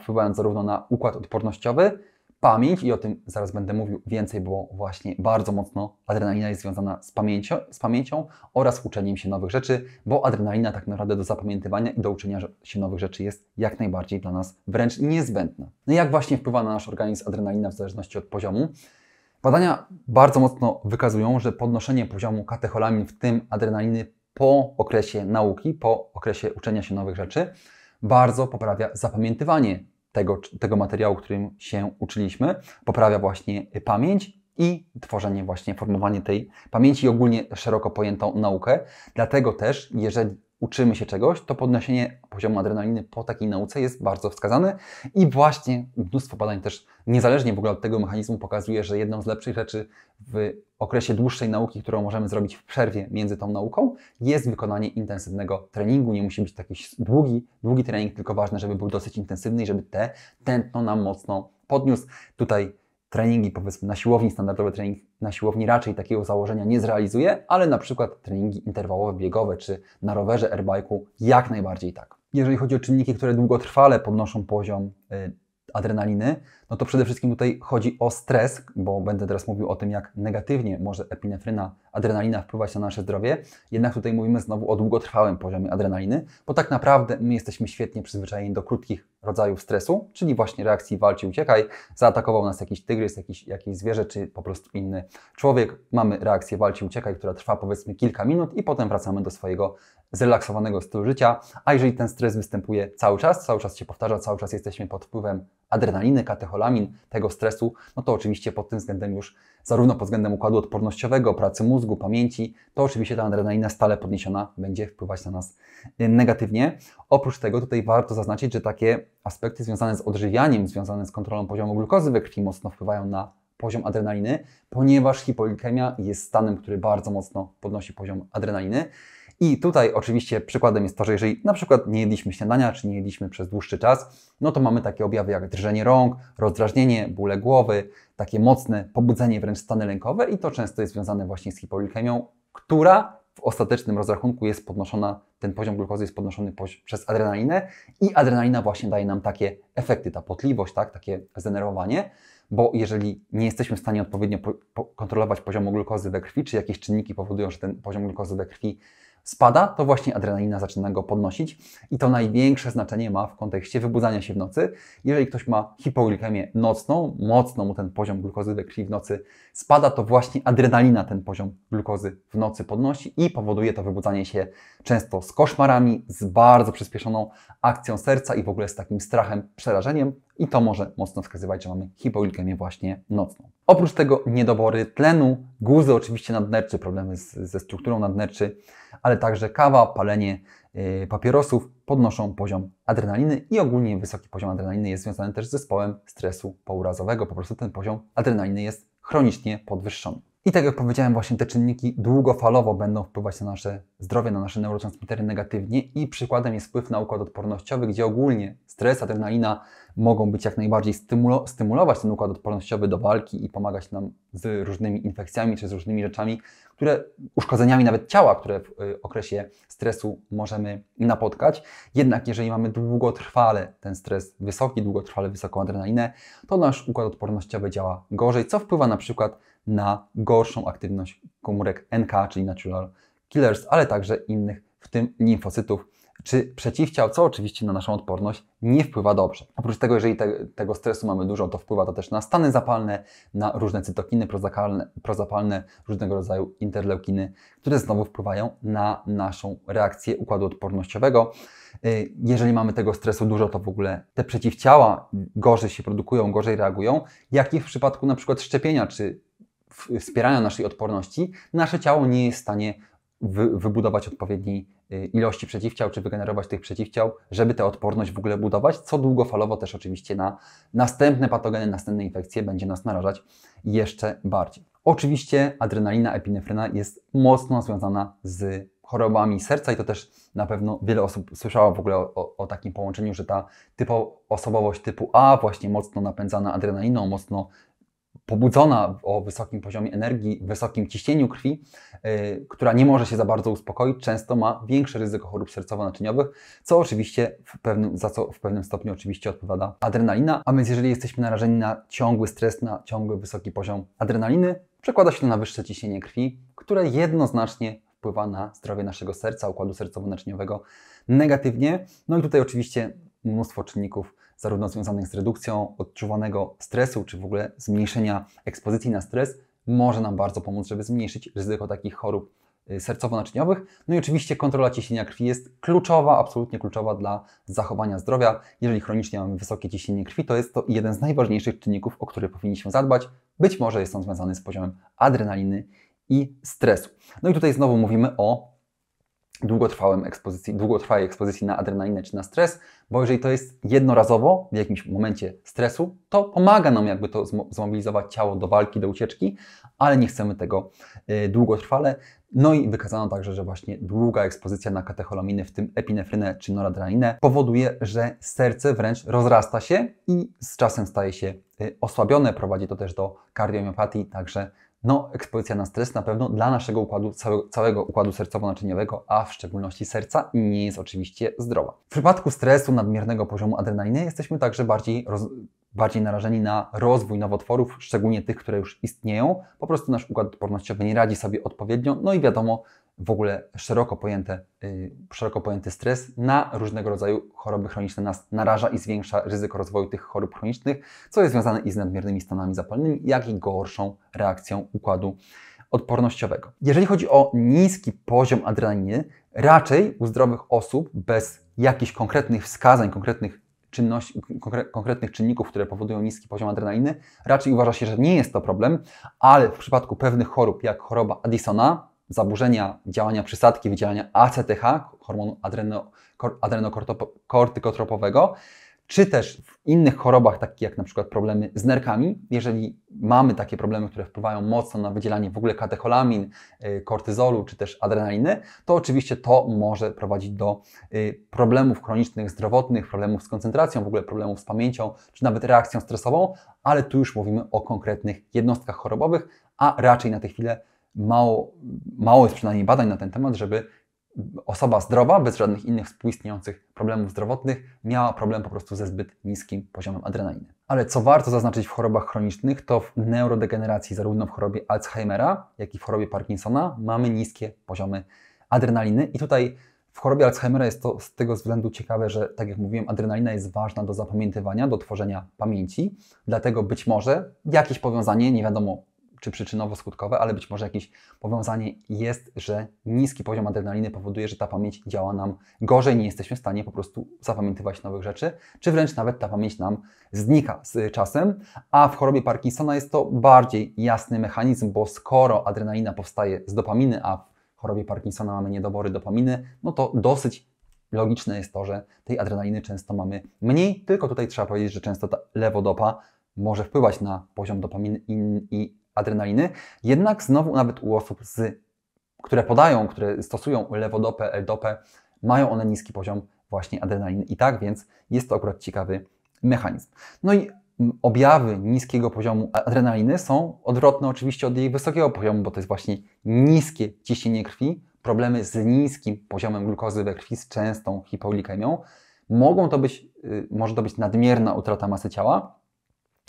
wpływając zarówno na układ odpornościowy, pamięć i o tym zaraz będę mówił więcej, bo właśnie bardzo mocno adrenalina jest związana z pamięcią, z pamięcią oraz uczeniem się nowych rzeczy, bo adrenalina tak naprawdę do zapamiętywania i do uczenia się nowych rzeczy jest jak najbardziej dla nas wręcz niezbędna. No i jak właśnie wpływa na nasz organizm adrenalina w zależności od poziomu? Badania bardzo mocno wykazują, że podnoszenie poziomu katecholamin, w tym adrenaliny, po okresie nauki, po okresie uczenia się nowych rzeczy, bardzo poprawia zapamiętywanie tego, tego materiału, którym się uczyliśmy, poprawia właśnie pamięć i tworzenie właśnie, formowanie tej pamięci i ogólnie szeroko pojętą naukę. Dlatego też, jeżeli uczymy się czegoś, to podnoszenie poziomu adrenaliny po takiej nauce jest bardzo wskazane i właśnie mnóstwo badań też niezależnie w ogóle od tego mechanizmu pokazuje, że jedną z lepszych rzeczy w okresie dłuższej nauki, którą możemy zrobić w przerwie między tą nauką, jest wykonanie intensywnego treningu. Nie musi być taki długi, długi trening, tylko ważne, żeby był dosyć intensywny i żeby te tętno nam mocno podniósł. Tutaj treningi powiedzmy na siłowni, standardowy trening na siłowni raczej takiego założenia nie zrealizuje, ale na przykład treningi interwałowe, biegowe czy na rowerze, airbiku jak najbardziej tak. Jeżeli chodzi o czynniki, które długotrwale podnoszą poziom y, adrenaliny, no to przede wszystkim tutaj chodzi o stres, bo będę teraz mówił o tym, jak negatywnie może epinefryna, adrenalina wpływać na nasze zdrowie. Jednak tutaj mówimy znowu o długotrwałym poziomie adrenaliny, bo tak naprawdę my jesteśmy świetnie przyzwyczajeni do krótkich rodzajów stresu, czyli właśnie reakcji walczy, uciekaj, zaatakował nas jakiś tygrys, jakiś, jakieś zwierzę, czy po prostu inny człowiek. Mamy reakcję walczy, uciekaj, która trwa powiedzmy kilka minut i potem wracamy do swojego zrelaksowanego stylu życia. A jeżeli ten stres występuje cały czas, cały czas się powtarza, cały czas jesteśmy pod wpływem adrenaliny, katecholamin, tego stresu, no to oczywiście pod tym względem już, zarówno pod względem układu odpornościowego, pracy mózgu, pamięci, to oczywiście ta adrenalina stale podniesiona będzie wpływać na nas y, negatywnie. Oprócz tego tutaj warto zaznaczyć, że takie aspekty związane z odżywianiem, związane z kontrolą poziomu glukozy we krwi mocno wpływają na poziom adrenaliny, ponieważ hipolikemia jest stanem, który bardzo mocno podnosi poziom adrenaliny. I tutaj oczywiście przykładem jest to, że jeżeli na przykład nie jedliśmy śniadania, czy nie jedliśmy przez dłuższy czas, no to mamy takie objawy jak drżenie rąk, rozdrażnienie, bóle głowy, takie mocne pobudzenie, wręcz stany lękowe i to często jest związane właśnie z hipolikemią, która w ostatecznym rozrachunku jest podnoszona, ten poziom glukozy jest podnoszony przez adrenalinę i adrenalina właśnie daje nam takie efekty, ta potliwość, tak, takie zdenerwowanie, bo jeżeli nie jesteśmy w stanie odpowiednio po kontrolować poziomu glukozy we krwi, czy jakieś czynniki powodują, że ten poziom glukozy we krwi spada, to właśnie adrenalina zaczyna go podnosić i to największe znaczenie ma w kontekście wybudzania się w nocy. Jeżeli ktoś ma hipoglikemię nocną, mocno mu ten poziom glukozy we krwi w nocy spada, to właśnie adrenalina ten poziom glukozy w nocy podnosi i powoduje to wybudzanie się często z koszmarami, z bardzo przyspieszoną akcją serca i w ogóle z takim strachem, przerażeniem i to może mocno wskazywać, że mamy hipoglikemię właśnie nocną. Oprócz tego niedobory tlenu, guzy oczywiście nadnerczy, problemy z, ze strukturą nadnerczy, ale także kawa, palenie e, papierosów podnoszą poziom adrenaliny i ogólnie wysoki poziom adrenaliny jest związany też z zespołem stresu pourazowego. Po prostu ten poziom adrenaliny jest chronicznie podwyższony. I tak jak powiedziałem, właśnie te czynniki długofalowo będą wpływać na nasze zdrowie, na nasze neurotransmitery negatywnie i przykładem jest wpływ na układ odpornościowy, gdzie ogólnie stres, adrenalina mogą być jak najbardziej stymulo stymulować ten układ odpornościowy do walki i pomagać nam z różnymi infekcjami czy z różnymi rzeczami, które uszkodzeniami nawet ciała, które w y, okresie stresu możemy napotkać. Jednak jeżeli mamy długotrwale ten stres wysoki, długotrwale wysoką adrenalinę, to nasz układ odpornościowy działa gorzej, co wpływa na przykład na gorszą aktywność komórek NK, czyli natural killers, ale także innych, w tym limfocytów czy przeciwciał, co oczywiście na naszą odporność nie wpływa dobrze. Oprócz tego, jeżeli te, tego stresu mamy dużo, to wpływa to też na stany zapalne, na różne cytokiny prozakalne, prozapalne, różnego rodzaju interleukiny, które znowu wpływają na naszą reakcję układu odpornościowego. Y, jeżeli mamy tego stresu dużo, to w ogóle te przeciwciała gorzej się produkują, gorzej reagują, jak i w przypadku na przykład szczepienia czy wspierania naszej odporności, nasze ciało nie jest w stanie wy, wybudować odpowiedniej y, ilości przeciwciał, czy wygenerować tych przeciwciał, żeby tę odporność w ogóle budować, co długofalowo też oczywiście na następne patogeny, następne infekcje będzie nas narażać jeszcze bardziej. Oczywiście adrenalina, epinefryna jest mocno związana z chorobami serca i to też na pewno wiele osób słyszało w ogóle o, o, o takim połączeniu, że ta typo, osobowość typu A właśnie mocno napędzana adrenaliną, mocno pobudzona o wysokim poziomie energii, wysokim ciśnieniu krwi, y, która nie może się za bardzo uspokoić, często ma większe ryzyko chorób sercowo-naczyniowych, co oczywiście w pewnym, za co w pewnym stopniu oczywiście odpowiada adrenalina. A więc jeżeli jesteśmy narażeni na ciągły stres, na ciągły wysoki poziom adrenaliny, przekłada się to na wyższe ciśnienie krwi, które jednoznacznie wpływa na zdrowie naszego serca, układu sercowo-naczyniowego negatywnie. No i tutaj oczywiście mnóstwo czynników zarówno związanych z redukcją odczuwanego stresu, czy w ogóle zmniejszenia ekspozycji na stres, może nam bardzo pomóc, żeby zmniejszyć ryzyko takich chorób y, sercowo-naczyniowych. No i oczywiście kontrola ciśnienia krwi jest kluczowa, absolutnie kluczowa dla zachowania zdrowia. Jeżeli chronicznie mamy wysokie ciśnienie krwi, to jest to jeden z najważniejszych czynników, o który powinniśmy zadbać. Być może jest on związany z poziomem adrenaliny i stresu. No i tutaj znowu mówimy o długotrwałym ekspozycji, długotrwałej ekspozycji na adrenalinę czy na stres, bo jeżeli to jest jednorazowo w jakimś momencie stresu, to pomaga nam jakby to zmobilizować ciało do walki, do ucieczki, ale nie chcemy tego y, długotrwale. No i wykazano także, że właśnie długa ekspozycja na katecholaminy, w tym epinefrynę czy noradrenalinę, powoduje, że serce wręcz rozrasta się i z czasem staje się y, osłabione. Prowadzi to też do kardiomiopatii, także no, ekspozycja na stres na pewno dla naszego układu, całego, układu sercowo-naczyniowego, a w szczególności serca, nie jest oczywiście zdrowa. W przypadku stresu nadmiernego poziomu adrenaliny jesteśmy także bardziej roz bardziej narażeni na rozwój nowotworów, szczególnie tych, które już istnieją. Po prostu nasz układ odpornościowy nie radzi sobie odpowiednio, no i wiadomo, w ogóle szeroko, pojęte, yy, szeroko pojęty stres na różnego rodzaju choroby chroniczne nas naraża i zwiększa ryzyko rozwoju tych chorób chronicznych, co jest związane i z nadmiernymi stanami zapalnymi, jak i gorszą reakcją układu odpornościowego. Jeżeli chodzi o niski poziom adrenaliny, raczej u zdrowych osób bez jakichś konkretnych wskazań, konkretnych czynności, konkretnych czynników, które powodują niski poziom adrenaliny, raczej uważa się, że nie jest to problem, ale w przypadku pewnych chorób, jak choroba Addisona, zaburzenia działania przysadki, wydzielania ACTH, hormonu adrenokortykotropowego, czy też innych chorobach, takich jak na przykład problemy z nerkami, jeżeli mamy takie problemy, które wpływają mocno na wydzielanie w ogóle katecholamin, y, kortyzolu czy też adrenaliny, to oczywiście to może prowadzić do y, problemów chronicznych, zdrowotnych, problemów z koncentracją, w ogóle problemów z pamięcią, czy nawet reakcją stresową, ale tu już mówimy o konkretnych jednostkach chorobowych, a raczej na tę chwilę mało, mało jest przynajmniej badań na ten temat, żeby osoba zdrowa, bez żadnych innych współistniejących problemów zdrowotnych, miała problem po prostu ze zbyt niskim poziomem adrenaliny. Ale co warto zaznaczyć w chorobach chronicznych, to w neurodegeneracji, zarówno w chorobie Alzheimera, jak i w chorobie Parkinsona, mamy niskie poziomy adrenaliny. I tutaj w chorobie Alzheimera jest to z tego względu ciekawe, że tak jak mówiłem, adrenalina jest ważna do zapamiętywania, do tworzenia pamięci, dlatego być może jakieś powiązanie, nie wiadomo czy przyczynowo-skutkowe, ale być może jakieś powiązanie jest, że niski poziom adrenaliny powoduje, że ta pamięć działa nam gorzej, nie jesteśmy w stanie po prostu zapamiętywać nowych rzeczy, czy wręcz nawet ta pamięć nam znika z czasem. A w chorobie Parkinsona jest to bardziej jasny mechanizm, bo skoro adrenalina powstaje z dopaminy, a w chorobie Parkinsona mamy niedobory dopaminy, no to dosyć logiczne jest to, że tej adrenaliny często mamy mniej, tylko tutaj trzeba powiedzieć, że często ta lewodopa może wpływać na poziom dopaminy i adrenaliny. Jednak znowu nawet u osób, z, które podają, które stosują lewodopę, L-dopę, mają one niski poziom właśnie adrenaliny. I tak więc jest to akurat ciekawy mechanizm. No i objawy niskiego poziomu adrenaliny są odwrotne oczywiście od jej wysokiego poziomu, bo to jest właśnie niskie ciśnienie krwi, problemy z niskim poziomem glukozy we krwi, z częstą hipoglikemią. Mogą to być, y, może to być nadmierna utrata masy ciała,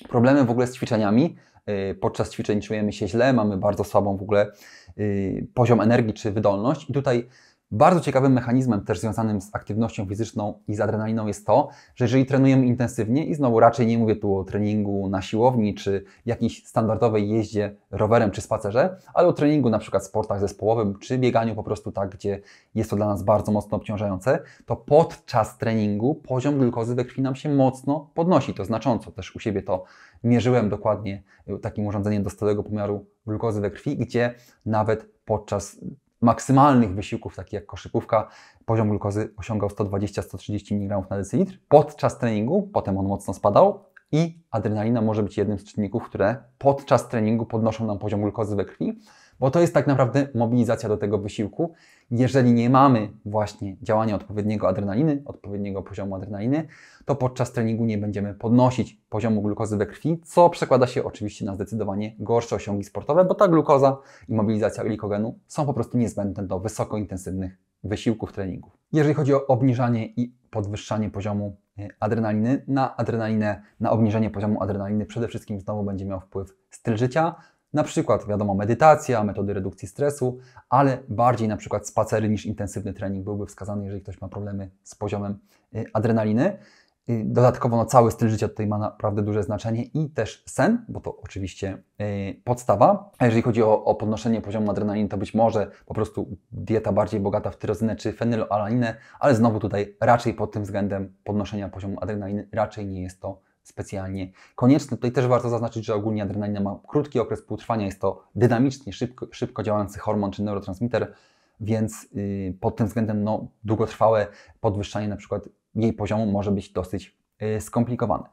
problemy w ogóle z ćwiczeniami, Y, podczas ćwiczeń czujemy się źle, mamy bardzo słabą w ogóle y, poziom energii czy wydolność. I tutaj bardzo ciekawym mechanizmem też związanym z aktywnością fizyczną i z adrenaliną jest to, że jeżeli trenujemy intensywnie i znowu raczej nie mówię tu o treningu na siłowni czy jakiejś standardowej jeździe rowerem czy spacerze, ale o treningu na przykład w sportach zespołowym czy bieganiu po prostu tak, gdzie jest to dla nas bardzo mocno obciążające, to podczas treningu poziom glukozy we krwi nam się mocno podnosi, to znacząco. Też u siebie to mierzyłem dokładnie e, takim urządzeniem do stałego pomiaru glukozy we krwi, gdzie nawet podczas maksymalnych wysiłków, takich jak koszykówka, poziom glukozy osiągał 120-130 mg na decylitr. Podczas treningu, potem on mocno spadał i adrenalina może być jednym z czynników, które podczas treningu podnoszą nam poziom glukozy we krwi, bo to jest tak naprawdę mobilizacja do tego wysiłku. Jeżeli nie mamy właśnie działania odpowiedniego adrenaliny, odpowiedniego poziomu adrenaliny, to podczas treningu nie będziemy podnosić poziomu glukozy we krwi, co przekłada się oczywiście na zdecydowanie gorsze osiągi sportowe, bo ta glukoza i mobilizacja glikogenu są po prostu niezbędne do wysokointensywnych wysiłków treningów. Jeżeli chodzi o obniżanie i podwyższanie poziomu e, adrenaliny, na adrenalinę, na obniżenie poziomu adrenaliny przede wszystkim znowu będzie miał wpływ styl życia, na przykład, wiadomo, medytacja, metody redukcji stresu, ale bardziej na przykład spacery niż intensywny trening byłby wskazany, jeżeli ktoś ma problemy z poziomem y, adrenaliny. Y, dodatkowo no, cały styl życia tutaj ma naprawdę duże znaczenie i też sen, bo to oczywiście yy, podstawa. A jeżeli chodzi o, o, podnoszenie poziomu adrenaliny, to być może po prostu dieta bardziej bogata w tyrozynę czy fenyloalaninę, ale znowu tutaj raczej pod tym względem podnoszenia poziomu adrenaliny raczej nie jest to specjalnie konieczny. Tutaj też warto zaznaczyć, że ogólnie adrenalina ma krótki okres półtrwania, jest to dynamicznie szybko, szybko działający hormon czy neurotransmitter, więc y, pod tym względem no, długotrwałe podwyższanie na przykład jej poziomu może być dosyć y, skomplikowane.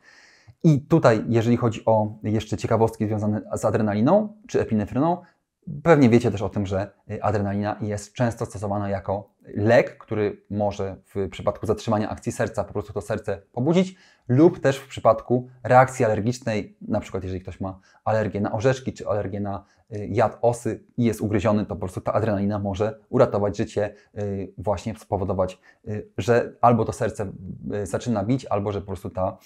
I tutaj, jeżeli chodzi o jeszcze ciekawostki związane z adrenaliną czy epinefryną, Pewnie wiecie też o tym, że y, adrenalina jest często stosowana jako lek, który może w przypadku zatrzymania akcji serca po prostu to serce pobudzić, lub też w przypadku reakcji alergicznej, na przykład jeżeli ktoś ma alergię na orzeszki czy alergię na Y, jad osy i jest ugryziony, to po prostu ta adrenalina może uratować życie, y, właśnie spowodować, y, że albo to serce zaczyna bić, albo że po prostu ta,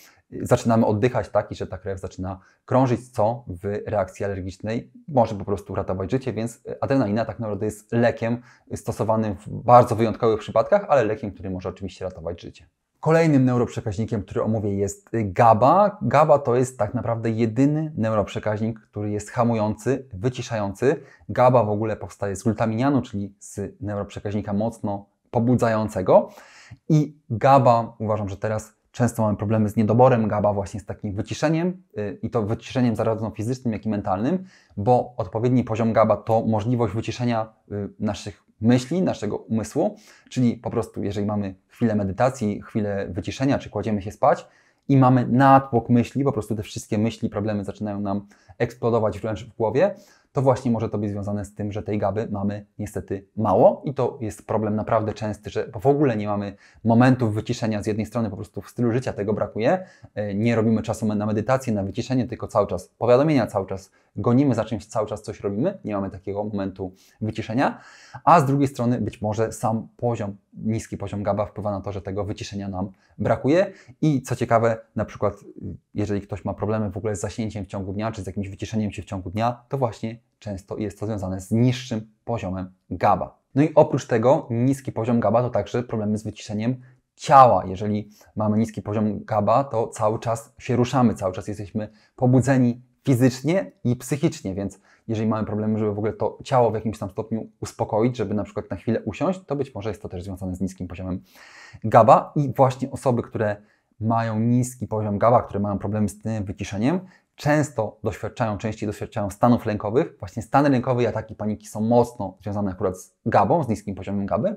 zaczynamy oddychać tak i że ta krew zaczyna krążyć, co w reakcji alergicznej może po prostu uratować życie, więc adrenalina tak naprawdę jest lekiem stosowanym w bardzo wyjątkowych przypadkach, ale lekiem, który może oczywiście ratować życie. Kolejnym neuroprzekaźnikiem, który omówię jest y, GABA. GABA to jest tak naprawdę jedyny neuroprzekaźnik, który jest hamujący, wyciszający. GABA w ogóle powstaje z glutaminianu, czyli z neuroprzekaźnika mocno pobudzającego. I GABA, uważam, że teraz często mamy problemy z niedoborem GABA właśnie z takim wyciszeniem y, i to wyciszeniem zarówno fizycznym, jak i mentalnym, bo odpowiedni poziom GABA to możliwość wyciszenia y, naszych myśli, naszego umysłu, czyli po prostu, jeżeli mamy chwilę medytacji, chwilę wyciszenia, czy kładziemy się spać i mamy natłok myśli, po prostu te wszystkie myśli, problemy zaczynają nam eksplodować wręcz w głowie, to właśnie może to być związane z tym, że tej gaby mamy niestety mało i to jest problem naprawdę częsty, że w ogóle nie mamy momentów wyciszenia. Z jednej strony po prostu w stylu życia tego brakuje, e, nie robimy czasu na medytację, na wyciszenie, tylko cały czas powiadomienia, cały czas gonimy za czymś, cały czas coś robimy, nie mamy takiego momentu wyciszenia, a z drugiej strony być może sam poziom, niski poziom GABA wpływa na to, że tego wyciszenia nam brakuje i co ciekawe, na przykład y, jeżeli ktoś ma problemy w ogóle z zaśnięciem w ciągu dnia, czy z jakimś wyciszeniem się w ciągu dnia, to właśnie często jest to związane z niższym poziomem GABA. No i oprócz tego niski poziom GABA to także problemy z wyciszeniem ciała. Jeżeli mamy niski poziom GABA, to cały czas się ruszamy, cały czas jesteśmy pobudzeni, fizycznie i psychicznie, więc jeżeli mamy problemy, żeby w ogóle to ciało w jakimś tam stopniu uspokoić, żeby na przykład na chwilę usiąść, to być może jest to też związane z niskim poziomem GABA i właśnie osoby, które mają niski poziom GABA, które mają problemy z tym wyciszeniem, często doświadczają, częściej doświadczają stanów lękowych. Właśnie stany lękowe i ataki paniki są mocno związane akurat z GABą, z niskim poziomem GABY,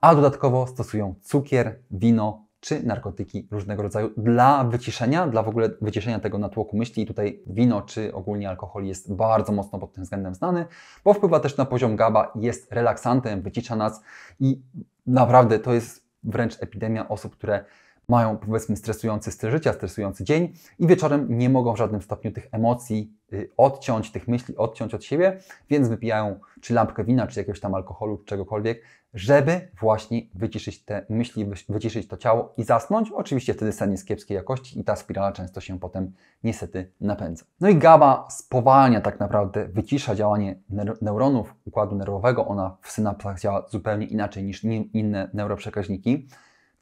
a dodatkowo stosują cukier, wino, czy narkotyki różnego rodzaju dla wyciszenia, dla w ogóle wyciszenia tego natłoku myśli. I tutaj wino czy ogólnie alkohol jest bardzo mocno pod tym względem znany, bo wpływa też na poziom GABA, jest relaksantem, wycisza nas i naprawdę to jest wręcz epidemia osób, które mają powiedzmy stresujący styl życia, stresujący dzień i wieczorem nie mogą w żadnym stopniu tych emocji y, odciąć, tych myśli odciąć od siebie, więc wypijają czy lampkę wina, czy jakiegoś tam alkoholu, czy czegokolwiek, żeby właśnie wyciszyć te myśli, wyciszyć to ciało i zasnąć. Oczywiście wtedy sen jest kiepskiej jakości i ta spirala często się potem niestety napędza. No i GABA spowalnia tak naprawdę, wycisza działanie neuronów układu nerwowego. Ona w synapsach działa zupełnie inaczej niż inne neuroprzekaźniki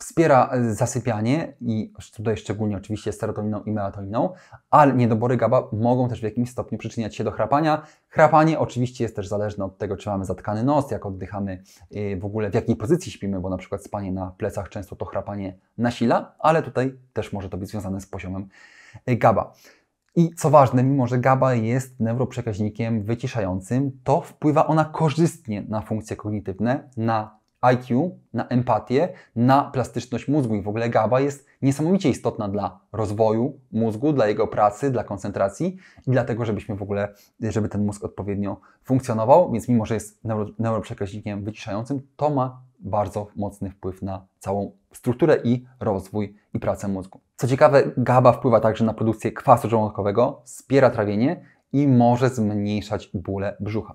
wspiera e, zasypianie i tutaj szczególnie oczywiście serotoniną i melatoniną, ale niedobory GABA mogą też w jakimś stopniu przyczyniać się do chrapania. Chrapanie oczywiście jest też zależne od tego, czy mamy zatkany nos, jak oddychamy, e, w ogóle w jakiej pozycji śpimy, bo na przykład spanie na plecach często to chrapanie nasila, ale tutaj też może to być związane z poziomem e, GABA. I co ważne, mimo że GABA jest neuroprzekaźnikiem wyciszającym, to wpływa ona korzystnie na funkcje kognitywne, na IQ, na empatię, na plastyczność mózgu i w ogóle GABA jest niesamowicie istotna dla rozwoju mózgu, dla jego pracy, dla koncentracji i dlatego, żebyśmy w ogóle, żeby ten mózg odpowiednio funkcjonował, więc mimo, że jest neuro, neuroprzekaźnikiem wyciszającym, to ma bardzo mocny wpływ na całą strukturę i rozwój i pracę mózgu. Co ciekawe, GABA wpływa także na produkcję kwasu żołądkowego, wspiera trawienie i może zmniejszać bóle brzucha.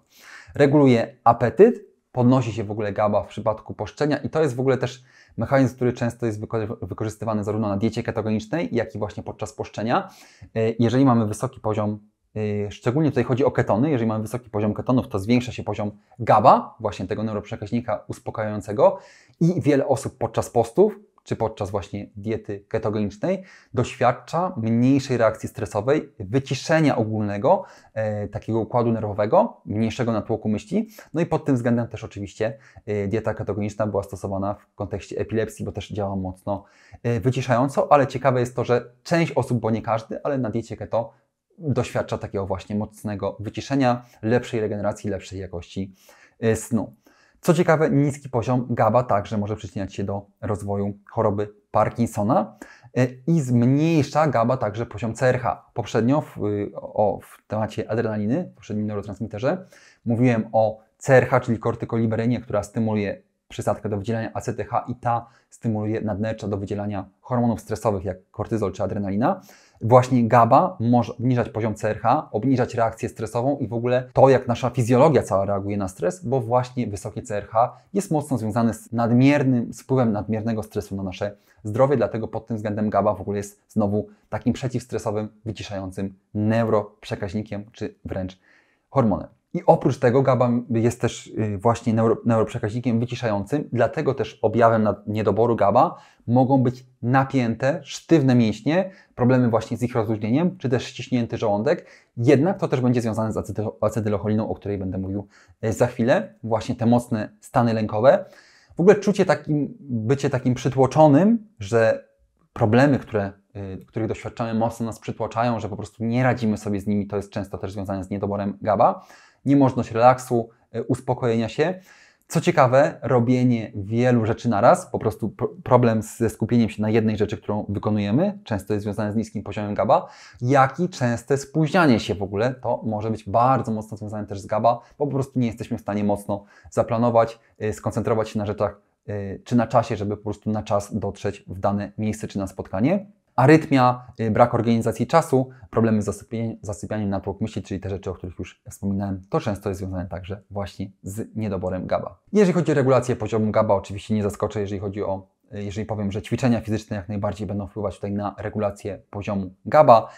Reguluje apetyt, podnosi się w ogóle GABA w przypadku poszczenia i to jest w ogóle też mechanizm, który często jest wykorzystywany zarówno na diecie ketogenicznej, jak i właśnie podczas poszczenia. Y, jeżeli mamy wysoki poziom, y, szczególnie tutaj chodzi o ketony, jeżeli mamy wysoki poziom ketonów, to zwiększa się poziom GABA, właśnie tego neuroprzekaźnika uspokajającego i wiele osób podczas postów czy podczas właśnie diety ketogenicznej doświadcza mniejszej reakcji stresowej, wyciszenia ogólnego e, takiego układu nerwowego, mniejszego natłoku myśli. No i pod tym względem też oczywiście e, dieta ketogeniczna była stosowana w kontekście epilepsji, bo też działa mocno e, wyciszająco, ale ciekawe jest to, że część osób, bo nie każdy, ale na diecie keto doświadcza takiego właśnie mocnego wyciszenia, lepszej regeneracji, lepszej jakości e, snu. Co ciekawe, niski poziom GABA także może przyczyniać się do rozwoju choroby Parkinsona e, i zmniejsza GABA także poziom CRH. Poprzednio w, o, w temacie adrenaliny, w poprzednim neurotransmiterze, mówiłem o CRH, czyli kortykoliberenie, która stymuluje przysadkę do wydzielania ACTH i ta stymuluje nadnercza do wydzielania hormonów stresowych jak kortyzol czy adrenalina. Właśnie GABA może obniżać poziom CRH, obniżać reakcję stresową i w ogóle to, jak nasza fizjologia cała reaguje na stres, bo właśnie wysokie CRH jest mocno związane z nadmiernym, wpływem nadmiernego stresu na nasze zdrowie, dlatego pod tym względem GABA w ogóle jest znowu takim przeciwstresowym, wyciszającym neuroprzekaźnikiem czy wręcz hormonem. I oprócz tego GABA jest też y, właśnie neuro, neuroprzekaźnikiem wyciszającym, dlatego też objawem niedoboru GABA mogą być napięte, sztywne mięśnie, problemy właśnie z ich rozluźnieniem, czy też ściśnięty żołądek. Jednak to też będzie związane z acetylocholiną, o której będę mówił y, za chwilę, właśnie te mocne stany lękowe. W ogóle czucie takim, bycie takim przytłoczonym, że problemy, które, y, których doświadczamy, mocno nas przytłaczają, że po prostu nie radzimy sobie z nimi, to jest często też związane z niedoborem GABA niemożność relaksu, e, uspokojenia się. Co ciekawe, robienie wielu rzeczy naraz, po prostu problem ze skupieniem się na jednej rzeczy, którą wykonujemy, często jest związane z niskim poziomem GABA, jak i częste spóźnianie się w ogóle, to może być bardzo mocno związane też z GABA, bo po prostu nie jesteśmy w stanie mocno zaplanować, e, skoncentrować się na rzeczach e, czy na czasie, żeby po prostu na czas dotrzeć w dane miejsce czy na spotkanie arytmia, y, brak organizacji czasu, problemy z zasypianiem, zasypianiem natłok myśli, czyli te rzeczy, o których już wspominałem, to często jest związane także właśnie z niedoborem GABA. Jeżeli chodzi o regulację poziomu GABA, oczywiście nie zaskoczę, jeżeli chodzi o y, jeżeli powiem, że ćwiczenia fizyczne jak najbardziej będą wpływać tutaj na regulację poziomu GABA.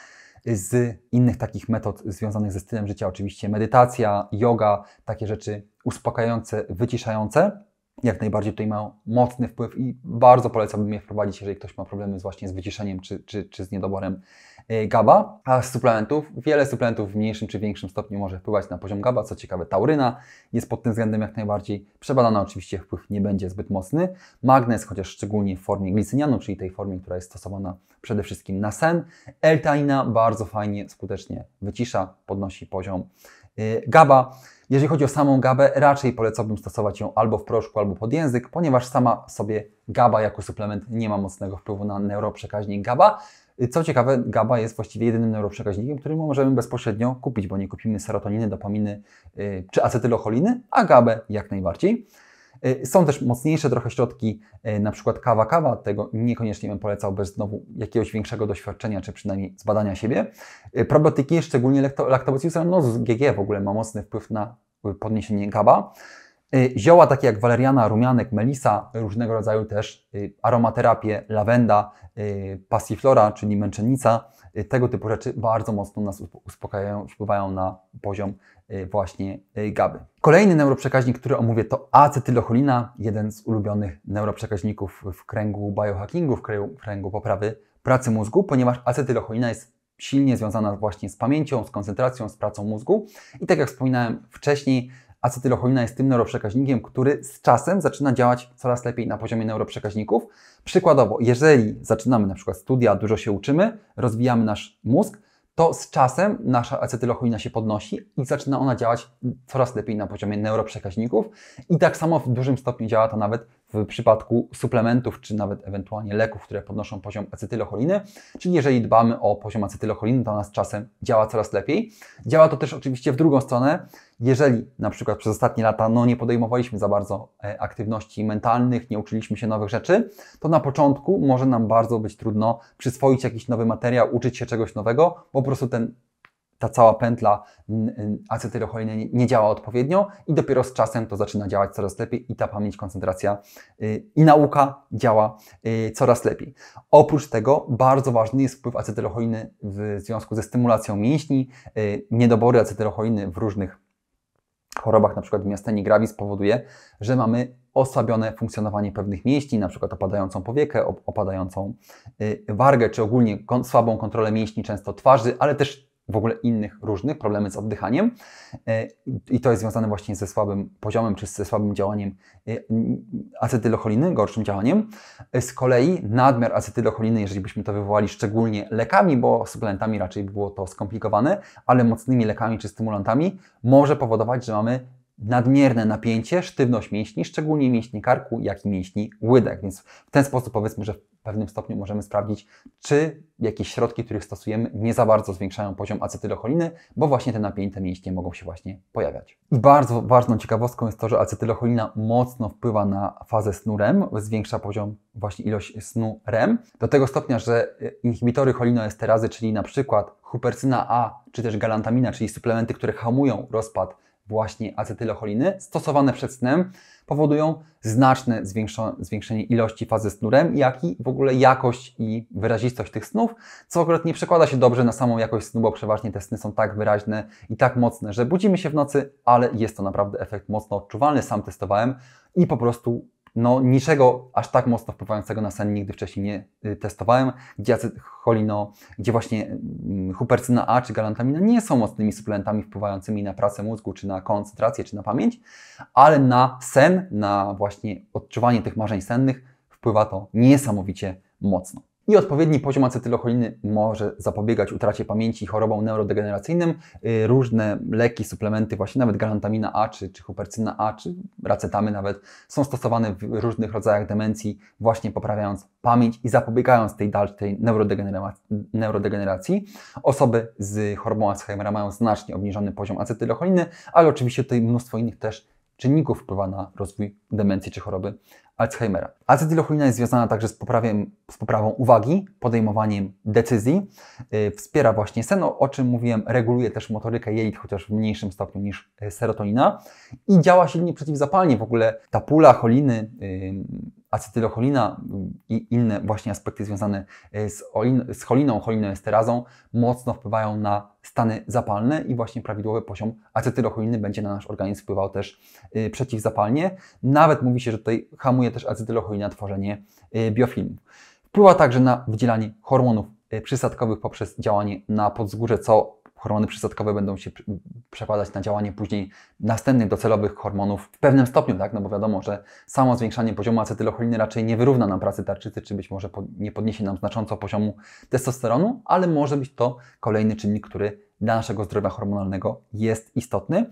Z innych takich metod związanych ze stylem życia, oczywiście medytacja, yoga, takie rzeczy uspokajające, wyciszające jak najbardziej tutaj mają mocny wpływ i bardzo polecam je wprowadzić, jeżeli ktoś ma problemy z właśnie z wyciszeniem czy, czy, czy z niedoborem e, GABA. A z suplementów, wiele suplementów w mniejszym czy większym stopniu może wpływać na poziom GABA. Co ciekawe, tauryna jest pod tym względem jak najbardziej przebadana. Oczywiście wpływ nie będzie zbyt mocny. Magnez, chociaż szczególnie w formie glicynianu, czyli tej formie, która jest stosowana przede wszystkim na sen. L-teanina bardzo fajnie, skutecznie wycisza, podnosi poziom Y, GABA. Jeżeli chodzi o samą GABę, raczej polecałbym stosować ją albo w proszku, albo pod język, ponieważ sama sobie GABA jako suplement nie ma mocnego wpływu na neuroprzekaźnik GABA. Y, co ciekawe, GABA jest właściwie jedynym neuroprzekaźnikiem, który możemy bezpośrednio kupić, bo nie kupimy serotoniny, dopaminy y, czy acetylocholiny, a GABę jak najbardziej. E, są też mocniejsze trochę środki, e, na przykład kawa, kawa. Tego niekoniecznie bym polecał bez znowu jakiegoś większego doświadczenia, czy przynajmniej zbadania siebie. E, probiotyki, szczególnie lactobacillus rhamnosus, GG w ogóle ma mocny wpływ na y, podniesienie GABA. Zioła takie jak waleriana, rumianek, melisa, różnego rodzaju też y, aromaterapie, lawenda, y, pasiflora, czyli męczennica – Y, tego typu rzeczy bardzo mocno nas uspokajają, wpływają na poziom y, właśnie y, GABY. Kolejny neuroprzekaźnik, który omówię to acetylocholina, jeden z ulubionych neuroprzekaźników w kręgu biohackingu, w kręgu poprawy pracy mózgu, ponieważ acetylocholina jest silnie związana właśnie z pamięcią, z koncentracją, z pracą mózgu i tak jak wspominałem wcześniej, acetylocholina jest tym neuroprzekaźnikiem, który z czasem zaczyna działać coraz lepiej na poziomie neuroprzekaźników. Przykładowo, jeżeli zaczynamy na przykład studia, dużo się uczymy, rozwijamy nasz mózg, to z czasem nasza acetylocholina się podnosi i zaczyna ona działać coraz lepiej na poziomie neuroprzekaźników. I tak samo w dużym stopniu działa to nawet w przypadku suplementów, czy nawet ewentualnie leków, które podnoszą poziom acetylocholiny. Czyli jeżeli dbamy o poziom acetylocholiny, to nas czasem działa coraz lepiej. Działa to też oczywiście w drugą stronę. Jeżeli na przykład przez ostatnie lata no, nie podejmowaliśmy za bardzo e, aktywności mentalnych, nie uczyliśmy się nowych rzeczy, to na początku może nam bardzo być trudno przyswoić jakiś nowy materiał, uczyć się czegoś nowego, bo po prostu ten ta cała pętla acetylocholiny nie działa odpowiednio i dopiero z czasem to zaczyna działać coraz lepiej i ta pamięć, koncentracja y, i nauka działa y, coraz lepiej. Oprócz tego bardzo ważny jest wpływ acetylocholiny w związku ze stymulacją mięśni. Y, niedobory acetylocholiny w różnych chorobach, na przykład miastenii gravis powoduje, że mamy osłabione funkcjonowanie pewnych mięśni, na przykład opadającą powiekę, opadającą wargę, czy ogólnie słabą kontrolę mięśni, często twarzy, ale też w ogóle innych różnych, problemy z oddychaniem e, i to jest związane właśnie ze słabym poziomem czy ze słabym działaniem e, acetylocholiny, gorszym działaniem. E, z kolei nadmiar acetylocholiny, jeżeli byśmy to wywołali szczególnie lekami, bo suplementami raczej było to skomplikowane, ale mocnymi lekami czy stymulantami może powodować, że mamy nadmierne napięcie, sztywność mięśni, szczególnie mięśni karku, jak i mięśni łydek. Więc w ten sposób powiedzmy, że pewnym stopniu możemy sprawdzić, czy jakieś środki, których stosujemy, nie za bardzo zwiększają poziom acetylocholiny, bo właśnie te napięte mięśnie mogą się właśnie pojawiać. I bardzo ważną ciekawostką jest to, że acetylocholina mocno wpływa na fazę snu REM, zwiększa poziom właśnie ilość snu REM, do tego stopnia, że e, inhibitory cholinoesterazy, czyli na przykład hupercyna A, czy też galantamina, czyli suplementy, które hamują rozpad właśnie acetylocholiny stosowane przed snem powodują znaczne zwiększenie ilości fazy snurem, jak i w ogóle jakość i wyrazistość tych snów, co akurat nie przekłada się dobrze na samą jakość snu, bo przeważnie te sny są tak wyraźne i tak mocne, że budzimy się w nocy, ale jest to naprawdę efekt mocno odczuwalny. Sam testowałem i po prostu no niczego aż tak mocno wpływającego na sen nigdy wcześniej nie y, testowałem, gdzie acetylcholino, gdzie właśnie mm, hupercyna A czy galantamina nie są mocnymi suplementami wpływającymi na pracę mózgu, czy na koncentrację, czy na pamięć, ale na sen, na właśnie odczuwanie tych marzeń sennych wpływa to niesamowicie mocno. I odpowiedni poziom acetylocholiny może zapobiegać utracie pamięci i chorobom neurodegeneracyjnym. Y, różne leki, suplementy, właśnie nawet galantamina A, czy, czy hupercyna A, czy racetamy nawet, są stosowane w różnych rodzajach demencji, właśnie poprawiając pamięć i zapobiegając tej dalszej neurodegeneracji. Osoby z chorobą Alzheimera mają znacznie obniżony poziom acetylocholiny, ale oczywiście tutaj mnóstwo innych też czynników wpływa na rozwój demencji czy choroby Alzheimera. Acetylocholina jest związana także z, poprawiem, z poprawą uwagi, podejmowaniem decyzji, yy, wspiera właśnie sen, o czym mówiłem, reguluje też motorykę jelit, chociaż w mniejszym stopniu niż y, serotonina i działa silnie przeciwzapalnie. W ogóle ta pula choliny yy, acetylocholina i inne właśnie aspekty związane e, z, olin, z choliną, cholinoesterazą mocno wpływają na stany zapalne i właśnie prawidłowy poziom acetylocholiny będzie na nasz organizm wpływał też e, przeciwzapalnie. Nawet mówi się, że tutaj hamuje też acetylocholina tworzenie e, biofilmu. Wpływa także na wydzielanie hormonów przysadkowych poprzez działanie na podzgórze, co hormony przysadkowe będą się przekładać na działanie później następnych docelowych hormonów w pewnym stopniu, tak? No bo wiadomo, że samo zwiększanie poziomu acetylocholiny raczej nie wyrówna nam pracy tarczycy, czy być może nie podniesie nam znacząco poziomu testosteronu, ale może być to kolejny czynnik, który dla naszego zdrowia hormonalnego jest istotny.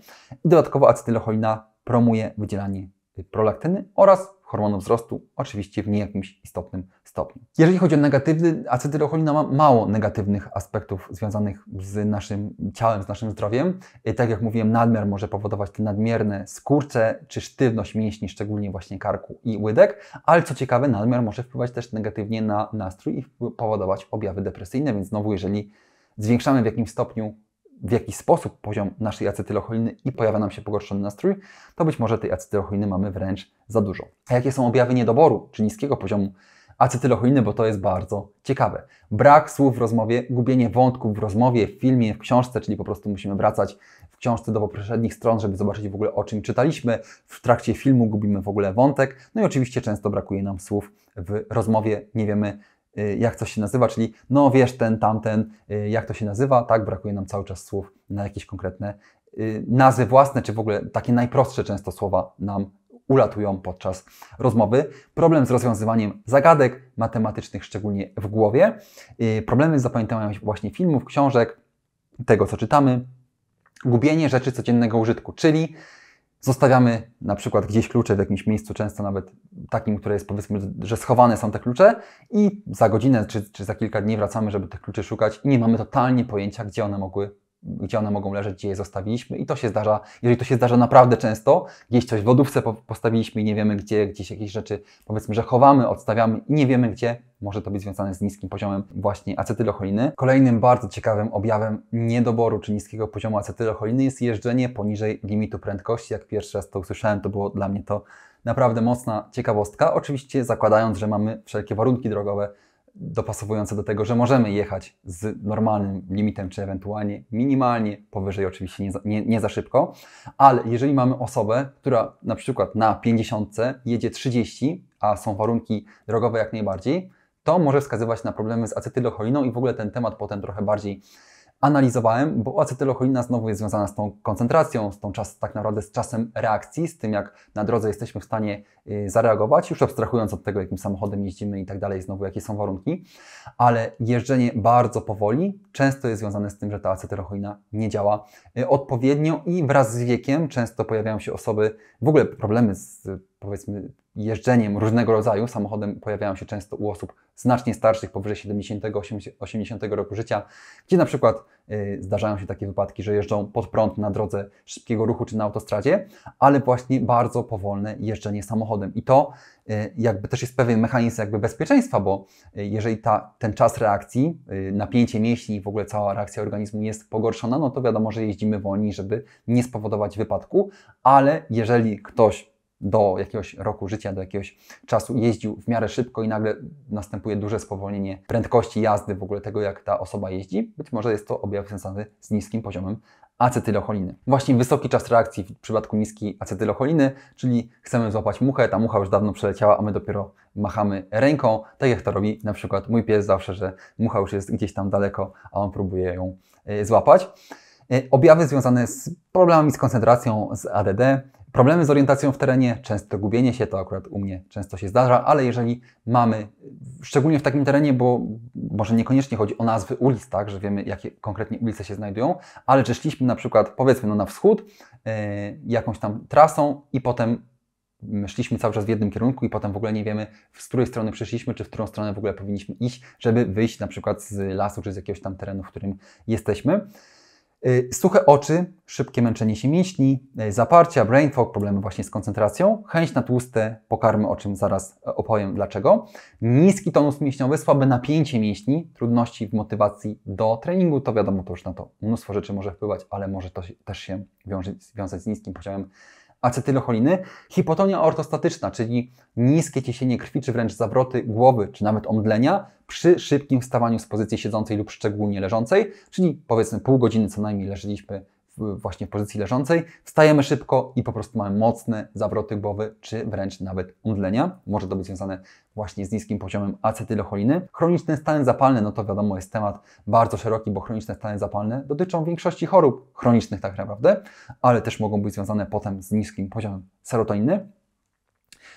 I dodatkowo acetylocholina promuje wydzielanie prolaktyny oraz hormonu wzrostu, oczywiście w niejakimś jakimś istotnym stopniu. Jeżeli chodzi o negatywny, acetylocholina ma mało negatywnych aspektów związanych z naszym ciałem, z naszym zdrowiem. E, tak jak mówiłem, nadmiar może powodować te nadmierne skurcze czy sztywność mięśni, szczególnie właśnie karku i łydek, ale co ciekawe, nadmiar może wpływać też negatywnie na nastrój i powodować objawy depresyjne, więc znowu, jeżeli zwiększamy w jakimś stopniu w jaki sposób poziom naszej acetylocholiny i pojawia nam się pogorszony nastrój, to być może tej acetylocholiny mamy wręcz za dużo. A jakie są objawy niedoboru czy niskiego poziomu acetylocholiny, bo to jest bardzo ciekawe. Brak słów w rozmowie, gubienie wątków w rozmowie, w filmie, w książce, czyli po prostu musimy wracać w książce do poprzednich stron, żeby zobaczyć w ogóle o czym czytaliśmy. W trakcie filmu gubimy w ogóle wątek. No i oczywiście często brakuje nam słów w rozmowie, nie wiemy Y, jak coś się nazywa, czyli no wiesz, ten, tamten, y, jak to się nazywa, tak, brakuje nam cały czas słów na jakieś konkretne y, nazwy własne, czy w ogóle takie najprostsze często słowa nam ulatują podczas rozmowy. Problem z rozwiązywaniem zagadek matematycznych, szczególnie w głowie. Problemy z zapamiętaniem właśnie filmów, książek, tego co czytamy. Gubienie rzeczy codziennego użytku, czyli Zostawiamy na przykład gdzieś klucze w jakimś miejscu, często nawet takim, które jest powiedzmy, że schowane są te klucze i za godzinę czy, czy za kilka dni wracamy, żeby tych kluczy szukać i nie mamy totalnie pojęcia, gdzie one mogły gdzie one mogą leżeć, gdzie je zostawiliśmy i to się zdarza, jeżeli to się zdarza naprawdę często, gdzieś coś w lodówce postawiliśmy i nie wiemy gdzie, gdzieś jakieś rzeczy powiedzmy, że chowamy, odstawiamy i nie wiemy gdzie, może to być związane z niskim poziomem właśnie acetylocholiny. Kolejnym bardzo ciekawym objawem niedoboru czy niskiego poziomu acetylocholiny jest jeżdżenie poniżej limitu prędkości. Jak pierwszy raz to usłyszałem, to było dla mnie to naprawdę mocna ciekawostka, oczywiście zakładając, że mamy wszelkie warunki drogowe dopasowujące do tego, że możemy jechać z normalnym limitem, czy ewentualnie minimalnie powyżej, oczywiście nie za, nie, nie za szybko, ale jeżeli mamy osobę, która na przykład na 50 jedzie 30, a są warunki drogowe jak najbardziej, to może wskazywać na problemy z acetylocholiną i w ogóle ten temat potem trochę bardziej analizowałem, bo acetylocholina znowu jest związana z tą koncentracją, z tą czas, tak naprawdę z czasem reakcji, z tym jak na drodze jesteśmy w stanie y, zareagować, już abstrahując od tego, jakim samochodem jeździmy i tak dalej, znowu jakie są warunki, ale jeżdżenie bardzo powoli często jest związane z tym, że ta acetylocholina nie działa y, odpowiednio i wraz z wiekiem często pojawiają się osoby, w ogóle problemy z powiedzmy jeżdżeniem różnego rodzaju samochodem pojawiają się często u osób znacznie starszych, powyżej 70, 80 roku życia, gdzie na przykład y, zdarzają się takie wypadki, że jeżdżą pod prąd na drodze szybkiego ruchu czy na autostradzie, ale właśnie bardzo powolne jeżdżenie samochodem. I to y, jakby też jest pewien mechanizm jakby bezpieczeństwa, bo y, jeżeli ta, ten czas reakcji, napięcie mięśni i w ogóle cała reakcja organizmu jest pogorszona, no to wiadomo, że jeździmy wolniej, żeby nie spowodować wypadku, ale jeżeli ktoś do jakiegoś roku życia, do jakiegoś czasu jeździł w miarę szybko i nagle następuje duże spowolnienie prędkości jazdy, w ogóle tego, jak ta osoba jeździ. Być może jest to objaw związany z niskim poziomem acetylocholiny. Właśnie wysoki czas reakcji w przypadku niskiej acetylocholiny, czyli chcemy złapać muchę, ta mucha już dawno przeleciała, a my dopiero machamy ręką, tak jak to robi na przykład mój pies zawsze, że mucha już jest gdzieś tam daleko, a on próbuje ją e, złapać. E, objawy związane z problemami z koncentracją, z ADD, Problemy z orientacją w terenie, często gubienie się, to akurat u mnie często się zdarza, ale jeżeli mamy, szczególnie w takim terenie, bo może niekoniecznie chodzi o nazwy ulic, tak, że wiemy jakie konkretnie ulice się znajdują, ale że szliśmy na przykład powiedzmy no, na wschód yy, jakąś tam trasą i potem szliśmy cały czas w jednym kierunku i potem w ogóle nie wiemy, z której strony przyszliśmy, czy w którą stronę w ogóle powinniśmy iść, żeby wyjść na przykład z lasu, czy z jakiegoś tam terenu, w którym jesteśmy. Y, suche oczy, szybkie męczenie się mięśni, y, zaparcia, brain fog, problemy właśnie z koncentracją, chęć na tłuste pokarmy, o czym zaraz e, opowiem dlaczego, niski tonus mięśniowy, słabe napięcie mięśni, trudności w motywacji do treningu, to wiadomo, to już na to mnóstwo rzeczy może wpływać, ale może to też się wiązać, z niskim poziomem acetylocholiny, hipotonia ortostatyczna, czyli niskie ciśnienie krwi, czy wręcz zawroty głowy, czy nawet omdlenia przy szybkim wstawaniu z pozycji siedzącej lub szczególnie leżącej, czyli powiedzmy pół godziny co najmniej leżeliśmy właśnie w pozycji leżącej, wstajemy szybko i po prostu mamy mocny zawrot głowy, czy wręcz nawet omdlenia. Może to być związane właśnie z niskim poziomem acetylocholiny. Chroniczne stany zapalne, no to wiadomo jest temat bardzo szeroki, bo chroniczne stany zapalne dotyczą większości chorób chronicznych tak naprawdę, ale też mogą być związane potem z niskim poziomem serotoniny.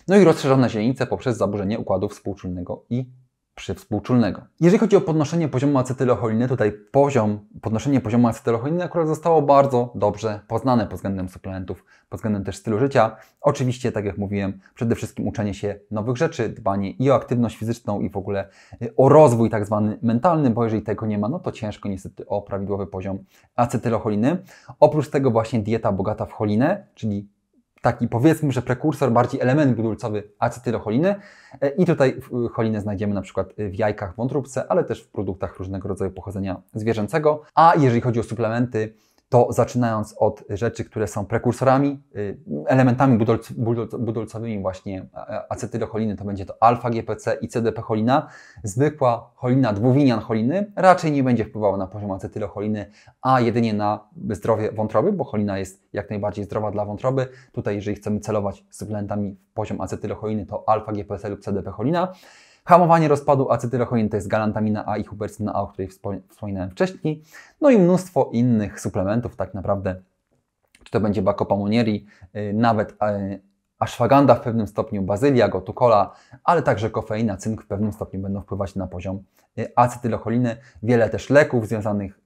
No i rozszerzone źrenice poprzez zaburzenie układu współczulnego i współczulnego. Jeżeli chodzi o podnoszenie poziomu acetylocholiny, tutaj poziom, podnoszenie poziomu acetylocholiny akurat zostało bardzo dobrze poznane pod względem suplementów, pod względem też stylu życia. Oczywiście, tak jak mówiłem, przede wszystkim uczenie się nowych rzeczy, dbanie i o aktywność fizyczną i w ogóle y, o rozwój tak zwany mentalny, bo jeżeli tego nie ma, no to ciężko niestety o prawidłowy poziom acetylocholiny. Oprócz tego właśnie dieta bogata w cholinę, czyli taki powiedzmy, że prekursor, bardziej element budulcowy acetylocholiny. E, I tutaj y, cholinę znajdziemy na przykład y, w jajkach, wątróbce, ale też w produktach różnego rodzaju pochodzenia zwierzęcego. A jeżeli chodzi o suplementy, to zaczynając od rzeczy, które są prekursorami, y, elementami budulcowymi budolcowymi właśnie e, e, acetylocholiny, to będzie to alfa-GPC i CDP-cholina. Zwykła cholina dwuwinian-choliny raczej nie będzie wpływała na poziom acetylocholiny, a jedynie na zdrowie wątroby, bo cholina jest jak najbardziej zdrowa dla wątroby. Tutaj jeżeli chcemy celować suplementami w poziom acetylocholiny, to alfa-GPC lub CDP-cholina hamowanie rozpadu acetylocholiny to jest galantamina A i hupercyna A, o której wspominałem wcześniej, no i mnóstwo innych suplementów tak naprawdę, czy to będzie bakopamonieri, y, nawet y, ashwaganda w pewnym stopniu, bazylia, gotukola, ale także kofeina, cynk w pewnym stopniu będą wpływać na poziom Y, acetylocholiny, wiele też leków związanych,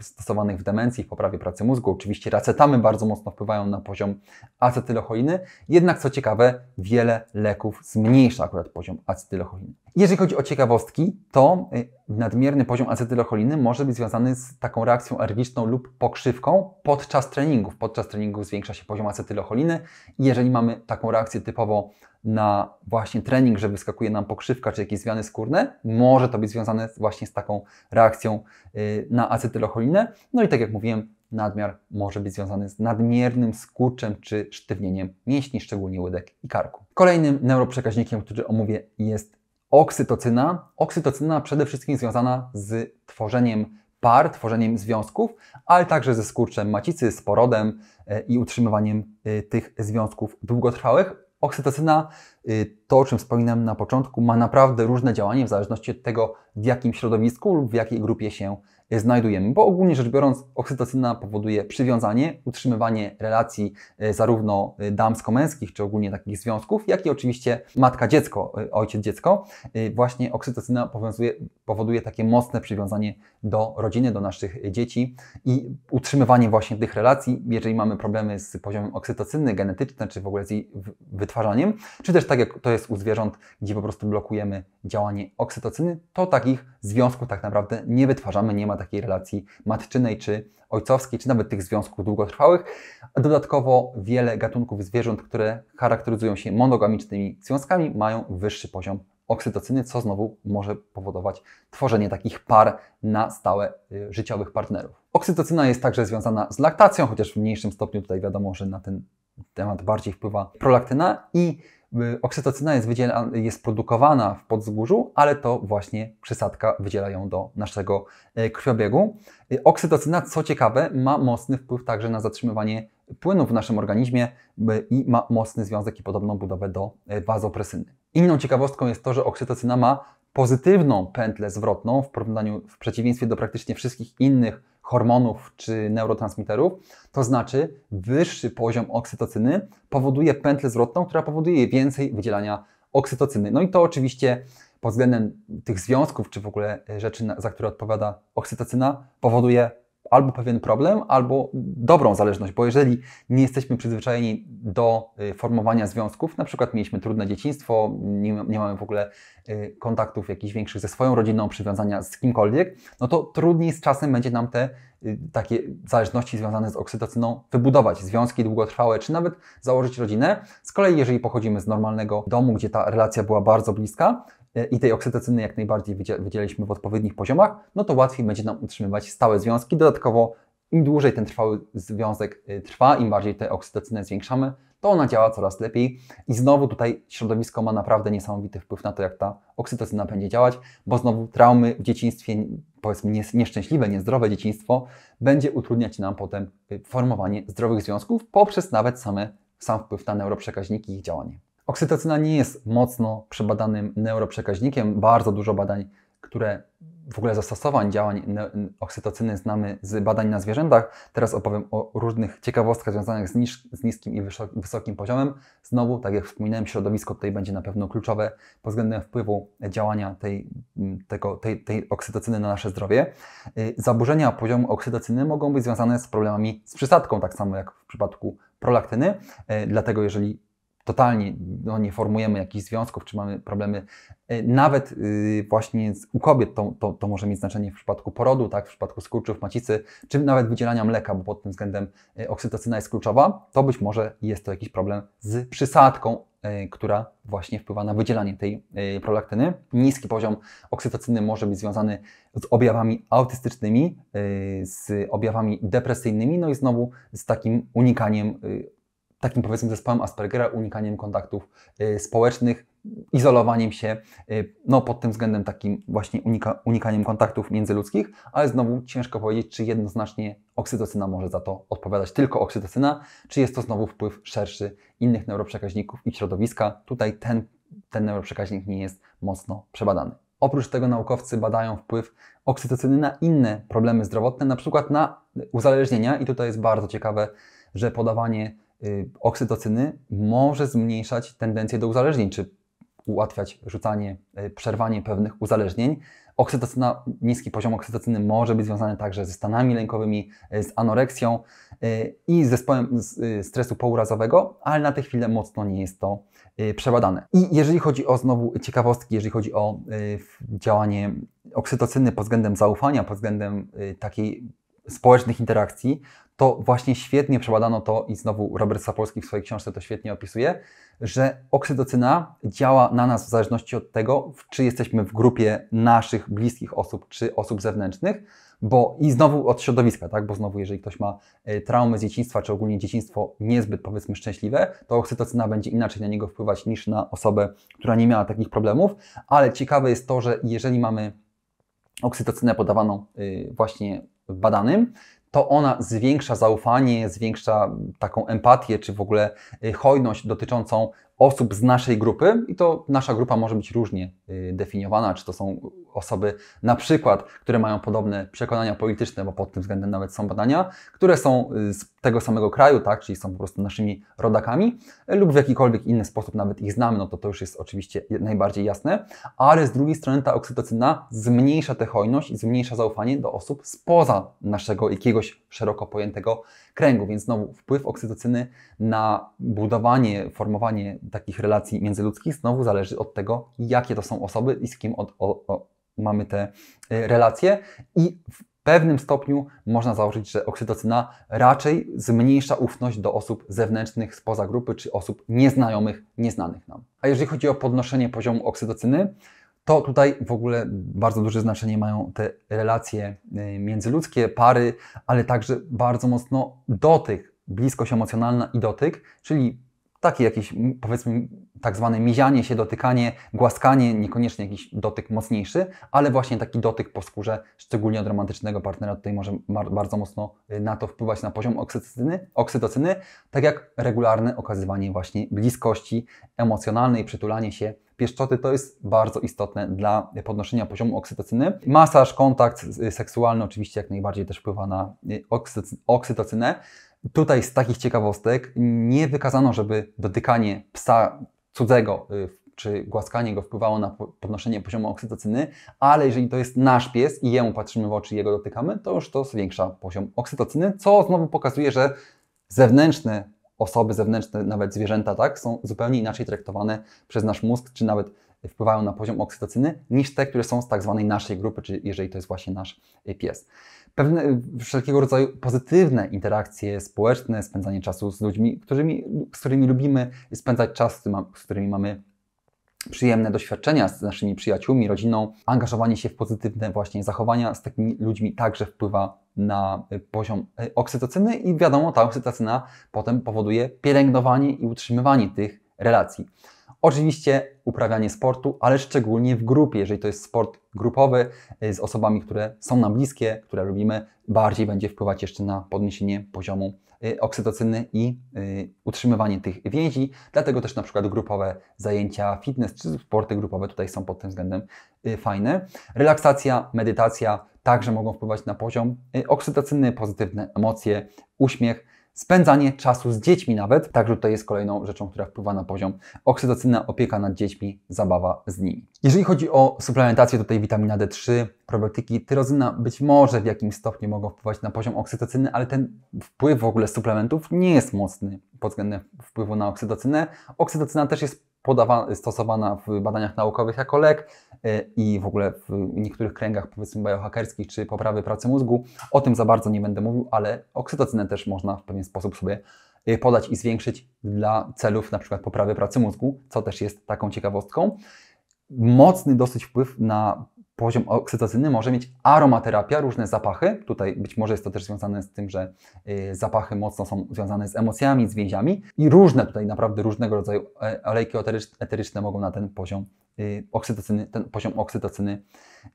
stosowanych w demencji, w poprawie pracy mózgu. Oczywiście racetamy bardzo mocno wpływają na poziom acetylocholiny, jednak co ciekawe, wiele leków zmniejsza akurat poziom acetylocholiny. Jeżeli chodzi o ciekawostki, to y, nadmierny poziom acetylocholiny może być związany z taką reakcją alergiczną lub pokrzywką podczas treningów. Podczas treningów zwiększa się poziom acetylocholiny jeżeli mamy taką reakcję typowo na właśnie trening, że wyskakuje nam pokrzywka czy jakieś zmiany skórne, może to być związane właśnie z taką reakcją y, na acetylocholinę. No i tak jak mówiłem, nadmiar może być związany z nadmiernym skurczem czy sztywnieniem mięśni, szczególnie łydek i karku. Kolejnym neuroprzekaźnikiem, który omówię jest oksytocyna. Oksytocyna przede wszystkim związana z tworzeniem par, tworzeniem związków, ale także ze skurczem macicy, z porodem y, i utrzymywaniem y, tych związków długotrwałych. Oksytocyna, y, to o czym wspominałem na początku, ma naprawdę różne działanie w zależności od tego, w jakim środowisku lub w jakiej grupie się znajdujemy, bo ogólnie rzecz biorąc oksytocyna powoduje przywiązanie, utrzymywanie relacji e, zarówno e, damsko-męskich, czy ogólnie takich związków, jak i oczywiście matka-dziecko, e, ojciec-dziecko. Właśnie oksytocyna powoduje, powoduje takie mocne przywiązanie do rodziny, do naszych dzieci i utrzymywanie właśnie tych relacji, jeżeli mamy problemy z poziomem oksytocyny genetyczne, czy w ogóle z jej wytwarzaniem, czy też tak jak to jest u zwierząt, gdzie po prostu blokujemy działanie oksytocyny, to takich związków tak naprawdę nie wytwarzamy, nie ma takiej relacji matczynej czy ojcowskiej, czy nawet tych związków długotrwałych. dodatkowo wiele gatunków zwierząt, które charakteryzują się monogamicznymi związkami, mają wyższy poziom oksytocyny, co znowu może powodować tworzenie takich par na stałe y, życiowych partnerów. Oksytocyna jest także związana z laktacją, chociaż w mniejszym stopniu tutaj wiadomo, że na ten temat bardziej wpływa prolaktyna i Y, oksytocyna jest, jest produkowana w podzgórzu, ale to właśnie przysadka wydziela ją do naszego y, krwiobiegu. Y, oksytocyna, co ciekawe, ma mocny wpływ także na zatrzymywanie płynów w naszym organizmie i ma mocny związek i podobną budowę do wazopresyny. Inną ciekawostką jest to, że oksytocyna ma pozytywną pętlę zwrotną w porównaniu, w przeciwieństwie do praktycznie wszystkich innych hormonów czy neurotransmiterów, to znaczy wyższy poziom oksytocyny powoduje pętlę zwrotną, która powoduje więcej wydzielania oksytocyny. No i to oczywiście pod względem tych związków, czy w ogóle rzeczy, za które odpowiada oksytocyna, powoduje albo pewien problem, albo dobrą zależność, bo jeżeli nie jesteśmy przyzwyczajeni do y, formowania związków, na przykład mieliśmy trudne dzieciństwo, nie, nie mamy w ogóle y, kontaktów jakichś większych ze swoją rodziną, przywiązania z kimkolwiek, no to trudniej z czasem będzie nam te y, takie zależności związane z oksytocyną wybudować, związki długotrwałe, czy nawet założyć rodzinę. Z kolei, jeżeli pochodzimy z normalnego domu, gdzie ta relacja była bardzo bliska, E, i tej oksytocyny jak najbardziej wydzieliliśmy w odpowiednich poziomach, no to łatwiej będzie nam utrzymywać stałe związki. Dodatkowo im dłużej ten trwały związek e, trwa, im bardziej tę oksytocynę zwiększamy, to ona działa coraz lepiej i znowu tutaj środowisko ma naprawdę niesamowity wpływ na to, jak ta oksytocyna będzie działać, bo znowu traumy w dzieciństwie, powiedzmy nieszczęśliwe, niezdrowe dzieciństwo, będzie utrudniać nam potem e, formowanie zdrowych związków poprzez nawet same, sam wpływ na neuroprzekaźniki i ich działanie. Oksytocyna nie jest mocno przebadanym neuroprzekaźnikiem. Bardzo dużo badań, które w ogóle zastosowań, działań oksytocyny znamy z badań na zwierzętach. Teraz opowiem o różnych ciekawostkach związanych z, z niskim i wysokim poziomem. Znowu, tak jak wspominałem, środowisko tutaj będzie na pewno kluczowe pod względem wpływu działania tej, tego, tej, tej oksytocyny na nasze zdrowie. Y, zaburzenia poziomu oksytocyny mogą być związane z problemami z przysadką, tak samo jak w przypadku prolaktyny. Y, dlatego jeżeli totalnie no, nie formujemy jakichś związków, czy mamy problemy. Y, nawet y, właśnie u kobiet to, to, to, może mieć znaczenie w przypadku porodu, tak, w przypadku skurczów, macicy, czy nawet wydzielania mleka, bo pod tym względem y, oksytocyna jest kluczowa, to być może jest to jakiś problem z przysadką, która właśnie wpływa na wydzielanie tej prolaktyny. Niski poziom oksytocyny może być związany z objawami autystycznymi, z objawami depresyjnymi, no i znowu z takim unikaniem takim powiedzmy zespołem Aspergera, unikaniem kontaktów y, społecznych, izolowaniem się, y, no pod tym względem takim właśnie unika, unikaniem kontaktów międzyludzkich, ale znowu ciężko powiedzieć, czy jednoznacznie oksytocyna może za to odpowiadać, tylko oksytocyna, czy jest to znowu wpływ szerszy innych neuroprzekaźników i środowiska. Tutaj ten, ten neuroprzekaźnik nie jest mocno przebadany. Oprócz tego naukowcy badają wpływ oksytocyny na inne problemy zdrowotne, na przykład na uzależnienia i tutaj jest bardzo ciekawe, że podawanie Y, oksytocyny może zmniejszać tendencję do uzależnień, czy ułatwiać rzucanie, y, przerwanie pewnych uzależnień. Oksytocyna, niski poziom oksytocyny może być związany także ze stanami lękowymi, y, z anoreksją i zespołem stresu pourazowego, ale na tę chwilę mocno nie jest to przebadane. I jeżeli chodzi o znowu ciekawostki, jeżeli chodzi o działanie oksytocyny pod względem zaufania, pod względem takiej społecznych interakcji, to właśnie świetnie przebadano to i znowu Robert Sapolski w swojej książce to świetnie opisuje, że oksytocyna działa na nas w zależności od tego, czy jesteśmy w grupie naszych bliskich osób, czy osób zewnętrznych, bo i znowu od środowiska, tak? Bo znowu, jeżeli ktoś ma e, traumy z dzieciństwa, czy ogólnie dzieciństwo niezbyt powiedzmy szczęśliwe, to oksytocyna będzie inaczej na niego wpływać niż na osobę, która nie miała takich problemów. Ale ciekawe jest to, że jeżeli mamy oksytocynę podawaną y, właśnie badanym, to ona zwiększa zaufanie, zwiększa taką empatię, czy w ogóle y, hojność dotyczącą osób z naszej grupy, i to nasza grupa może być różnie y, definiowana, czy to są osoby na przykład, które mają podobne przekonania polityczne, bo pod tym względem nawet są badania, które są y, z tego samego kraju, tak, czyli są po prostu naszymi rodakami e, lub w jakikolwiek inny sposób nawet ich znamy, no to to już jest oczywiście najbardziej jasne, ale z drugiej strony ta oksytocyna zmniejsza tę hojność i zmniejsza zaufanie do osób spoza naszego jakiegoś szeroko pojętego kręgu, więc znowu wpływ oksytocyny na budowanie, formowanie takich relacji międzyludzkich znowu zależy od tego, jakie to są osoby i z kim od, o, o, mamy te e, relacje i w pewnym stopniu można założyć, że oksytocyna raczej zmniejsza ufność do osób zewnętrznych spoza grupy czy osób nieznajomych, nieznanych nam. A jeżeli chodzi o podnoszenie poziomu oksytocyny, to tutaj w ogóle bardzo duże znaczenie mają te relacje e, międzyludzkie, pary, ale także bardzo mocno dotyk, bliskość emocjonalna i dotyk, czyli takie jakieś, powiedzmy, tak zwane mizianie się, dotykanie, głaskanie, niekoniecznie jakiś dotyk mocniejszy, ale właśnie taki dotyk po skórze, szczególnie od romantycznego partnera, tutaj może bardzo mocno y, na to wpływać na poziom oksytocyny, oksytocyny tak jak regularne okazywanie właśnie bliskości emocjonalnej, przytulanie się pieszczoty to jest bardzo istotne dla podnoszenia poziomu oksytocyny. Masaż, kontakt y, seksualny oczywiście jak najbardziej też wpływa na y, oksytocynę. Tutaj z takich ciekawostek nie wykazano, żeby dotykanie psa cudzego y, czy głaskanie go wpływało na podnoszenie poziomu oksytocyny, ale jeżeli to jest nasz pies i jemu patrzymy w oczy i jego dotykamy, to już to zwiększa poziom oksytocyny, co znowu pokazuje, że zewnętrzne osoby zewnętrzne, nawet zwierzęta, tak, są zupełnie inaczej traktowane przez nasz mózg, czy nawet wpływają na poziom oksytocyny, niż te, które są z tak zwanej naszej grupy, czy jeżeli to jest właśnie nasz y, pies. Pewne y, wszelkiego rodzaju pozytywne interakcje społeczne, spędzanie czasu z ludźmi, którymi, z którymi lubimy spędzać czas, z którymi mamy przyjemne doświadczenia z naszymi przyjaciółmi, rodziną, angażowanie się w pozytywne właśnie zachowania z takimi ludźmi także wpływa na y, poziom y, oksytocyny i wiadomo, ta oksytocyna potem powoduje pielęgnowanie i utrzymywanie tych relacji. Oczywiście uprawianie sportu, ale szczególnie w grupie, jeżeli to jest sport grupowy y, z osobami, które są nam bliskie, które lubimy, bardziej będzie wpływać jeszcze na podniesienie poziomu Y, oksytocyny i y, utrzymywanie tych więzi. Dlatego też na przykład grupowe zajęcia fitness czy sporty grupowe tutaj są pod tym względem y, fajne. Relaksacja, medytacja także mogą wpływać na poziom oksytocyny, pozytywne emocje, uśmiech spędzanie czasu z dziećmi nawet. Także to jest kolejną rzeczą, która wpływa na poziom oksytocyna, opieka nad dziećmi, zabawa z nimi. Jeżeli chodzi o suplementację tutaj witamina D3, probiotyki, tyrozyna być może w jakimś stopniu mogą wpływać na poziom oksytocyny, ale ten wpływ w ogóle suplementów nie jest mocny pod względem wpływu na oksytocynę. Oksytocyna też jest podawana, stosowana w badaniach naukowych jako lek, E, i w ogóle w niektórych kręgach, powiedzmy biohackerskich, czy poprawy pracy mózgu. O tym za bardzo nie będę mówił, ale oksytocynę też można w pewien sposób sobie e, podać i zwiększyć dla celów na przykład poprawy pracy mózgu, co też jest taką ciekawostką. Mocny dosyć wpływ na poziom oksytocyny może mieć aromaterapia, różne zapachy. Tutaj być może jest to też związane z tym, że e, zapachy mocno są związane z emocjami, z więziami i różne tutaj naprawdę różnego rodzaju olejki eteryczne mogą na ten poziom Y, oksytocyny, ten poziom oksytocyny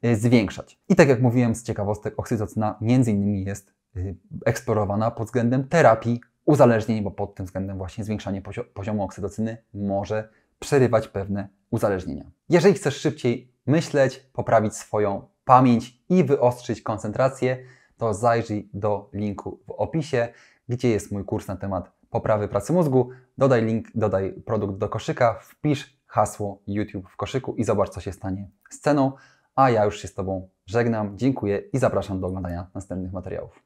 y, zwiększać. I tak jak mówiłem z ciekawostek, oksytocyna między innymi jest y, eksplorowana pod względem terapii uzależnień, bo pod tym względem właśnie zwiększanie poziomu oksytocyny może przerywać pewne uzależnienia. Jeżeli chcesz szybciej myśleć, poprawić swoją pamięć i wyostrzyć koncentrację, to zajrzyj do linku w opisie, gdzie jest mój kurs na temat poprawy pracy mózgu. Dodaj link, dodaj produkt do koszyka, wpisz hasło YouTube w koszyku i zobacz, co się stanie z ceną. A ja już się z Tobą żegnam, dziękuję i zapraszam do oglądania następnych materiałów.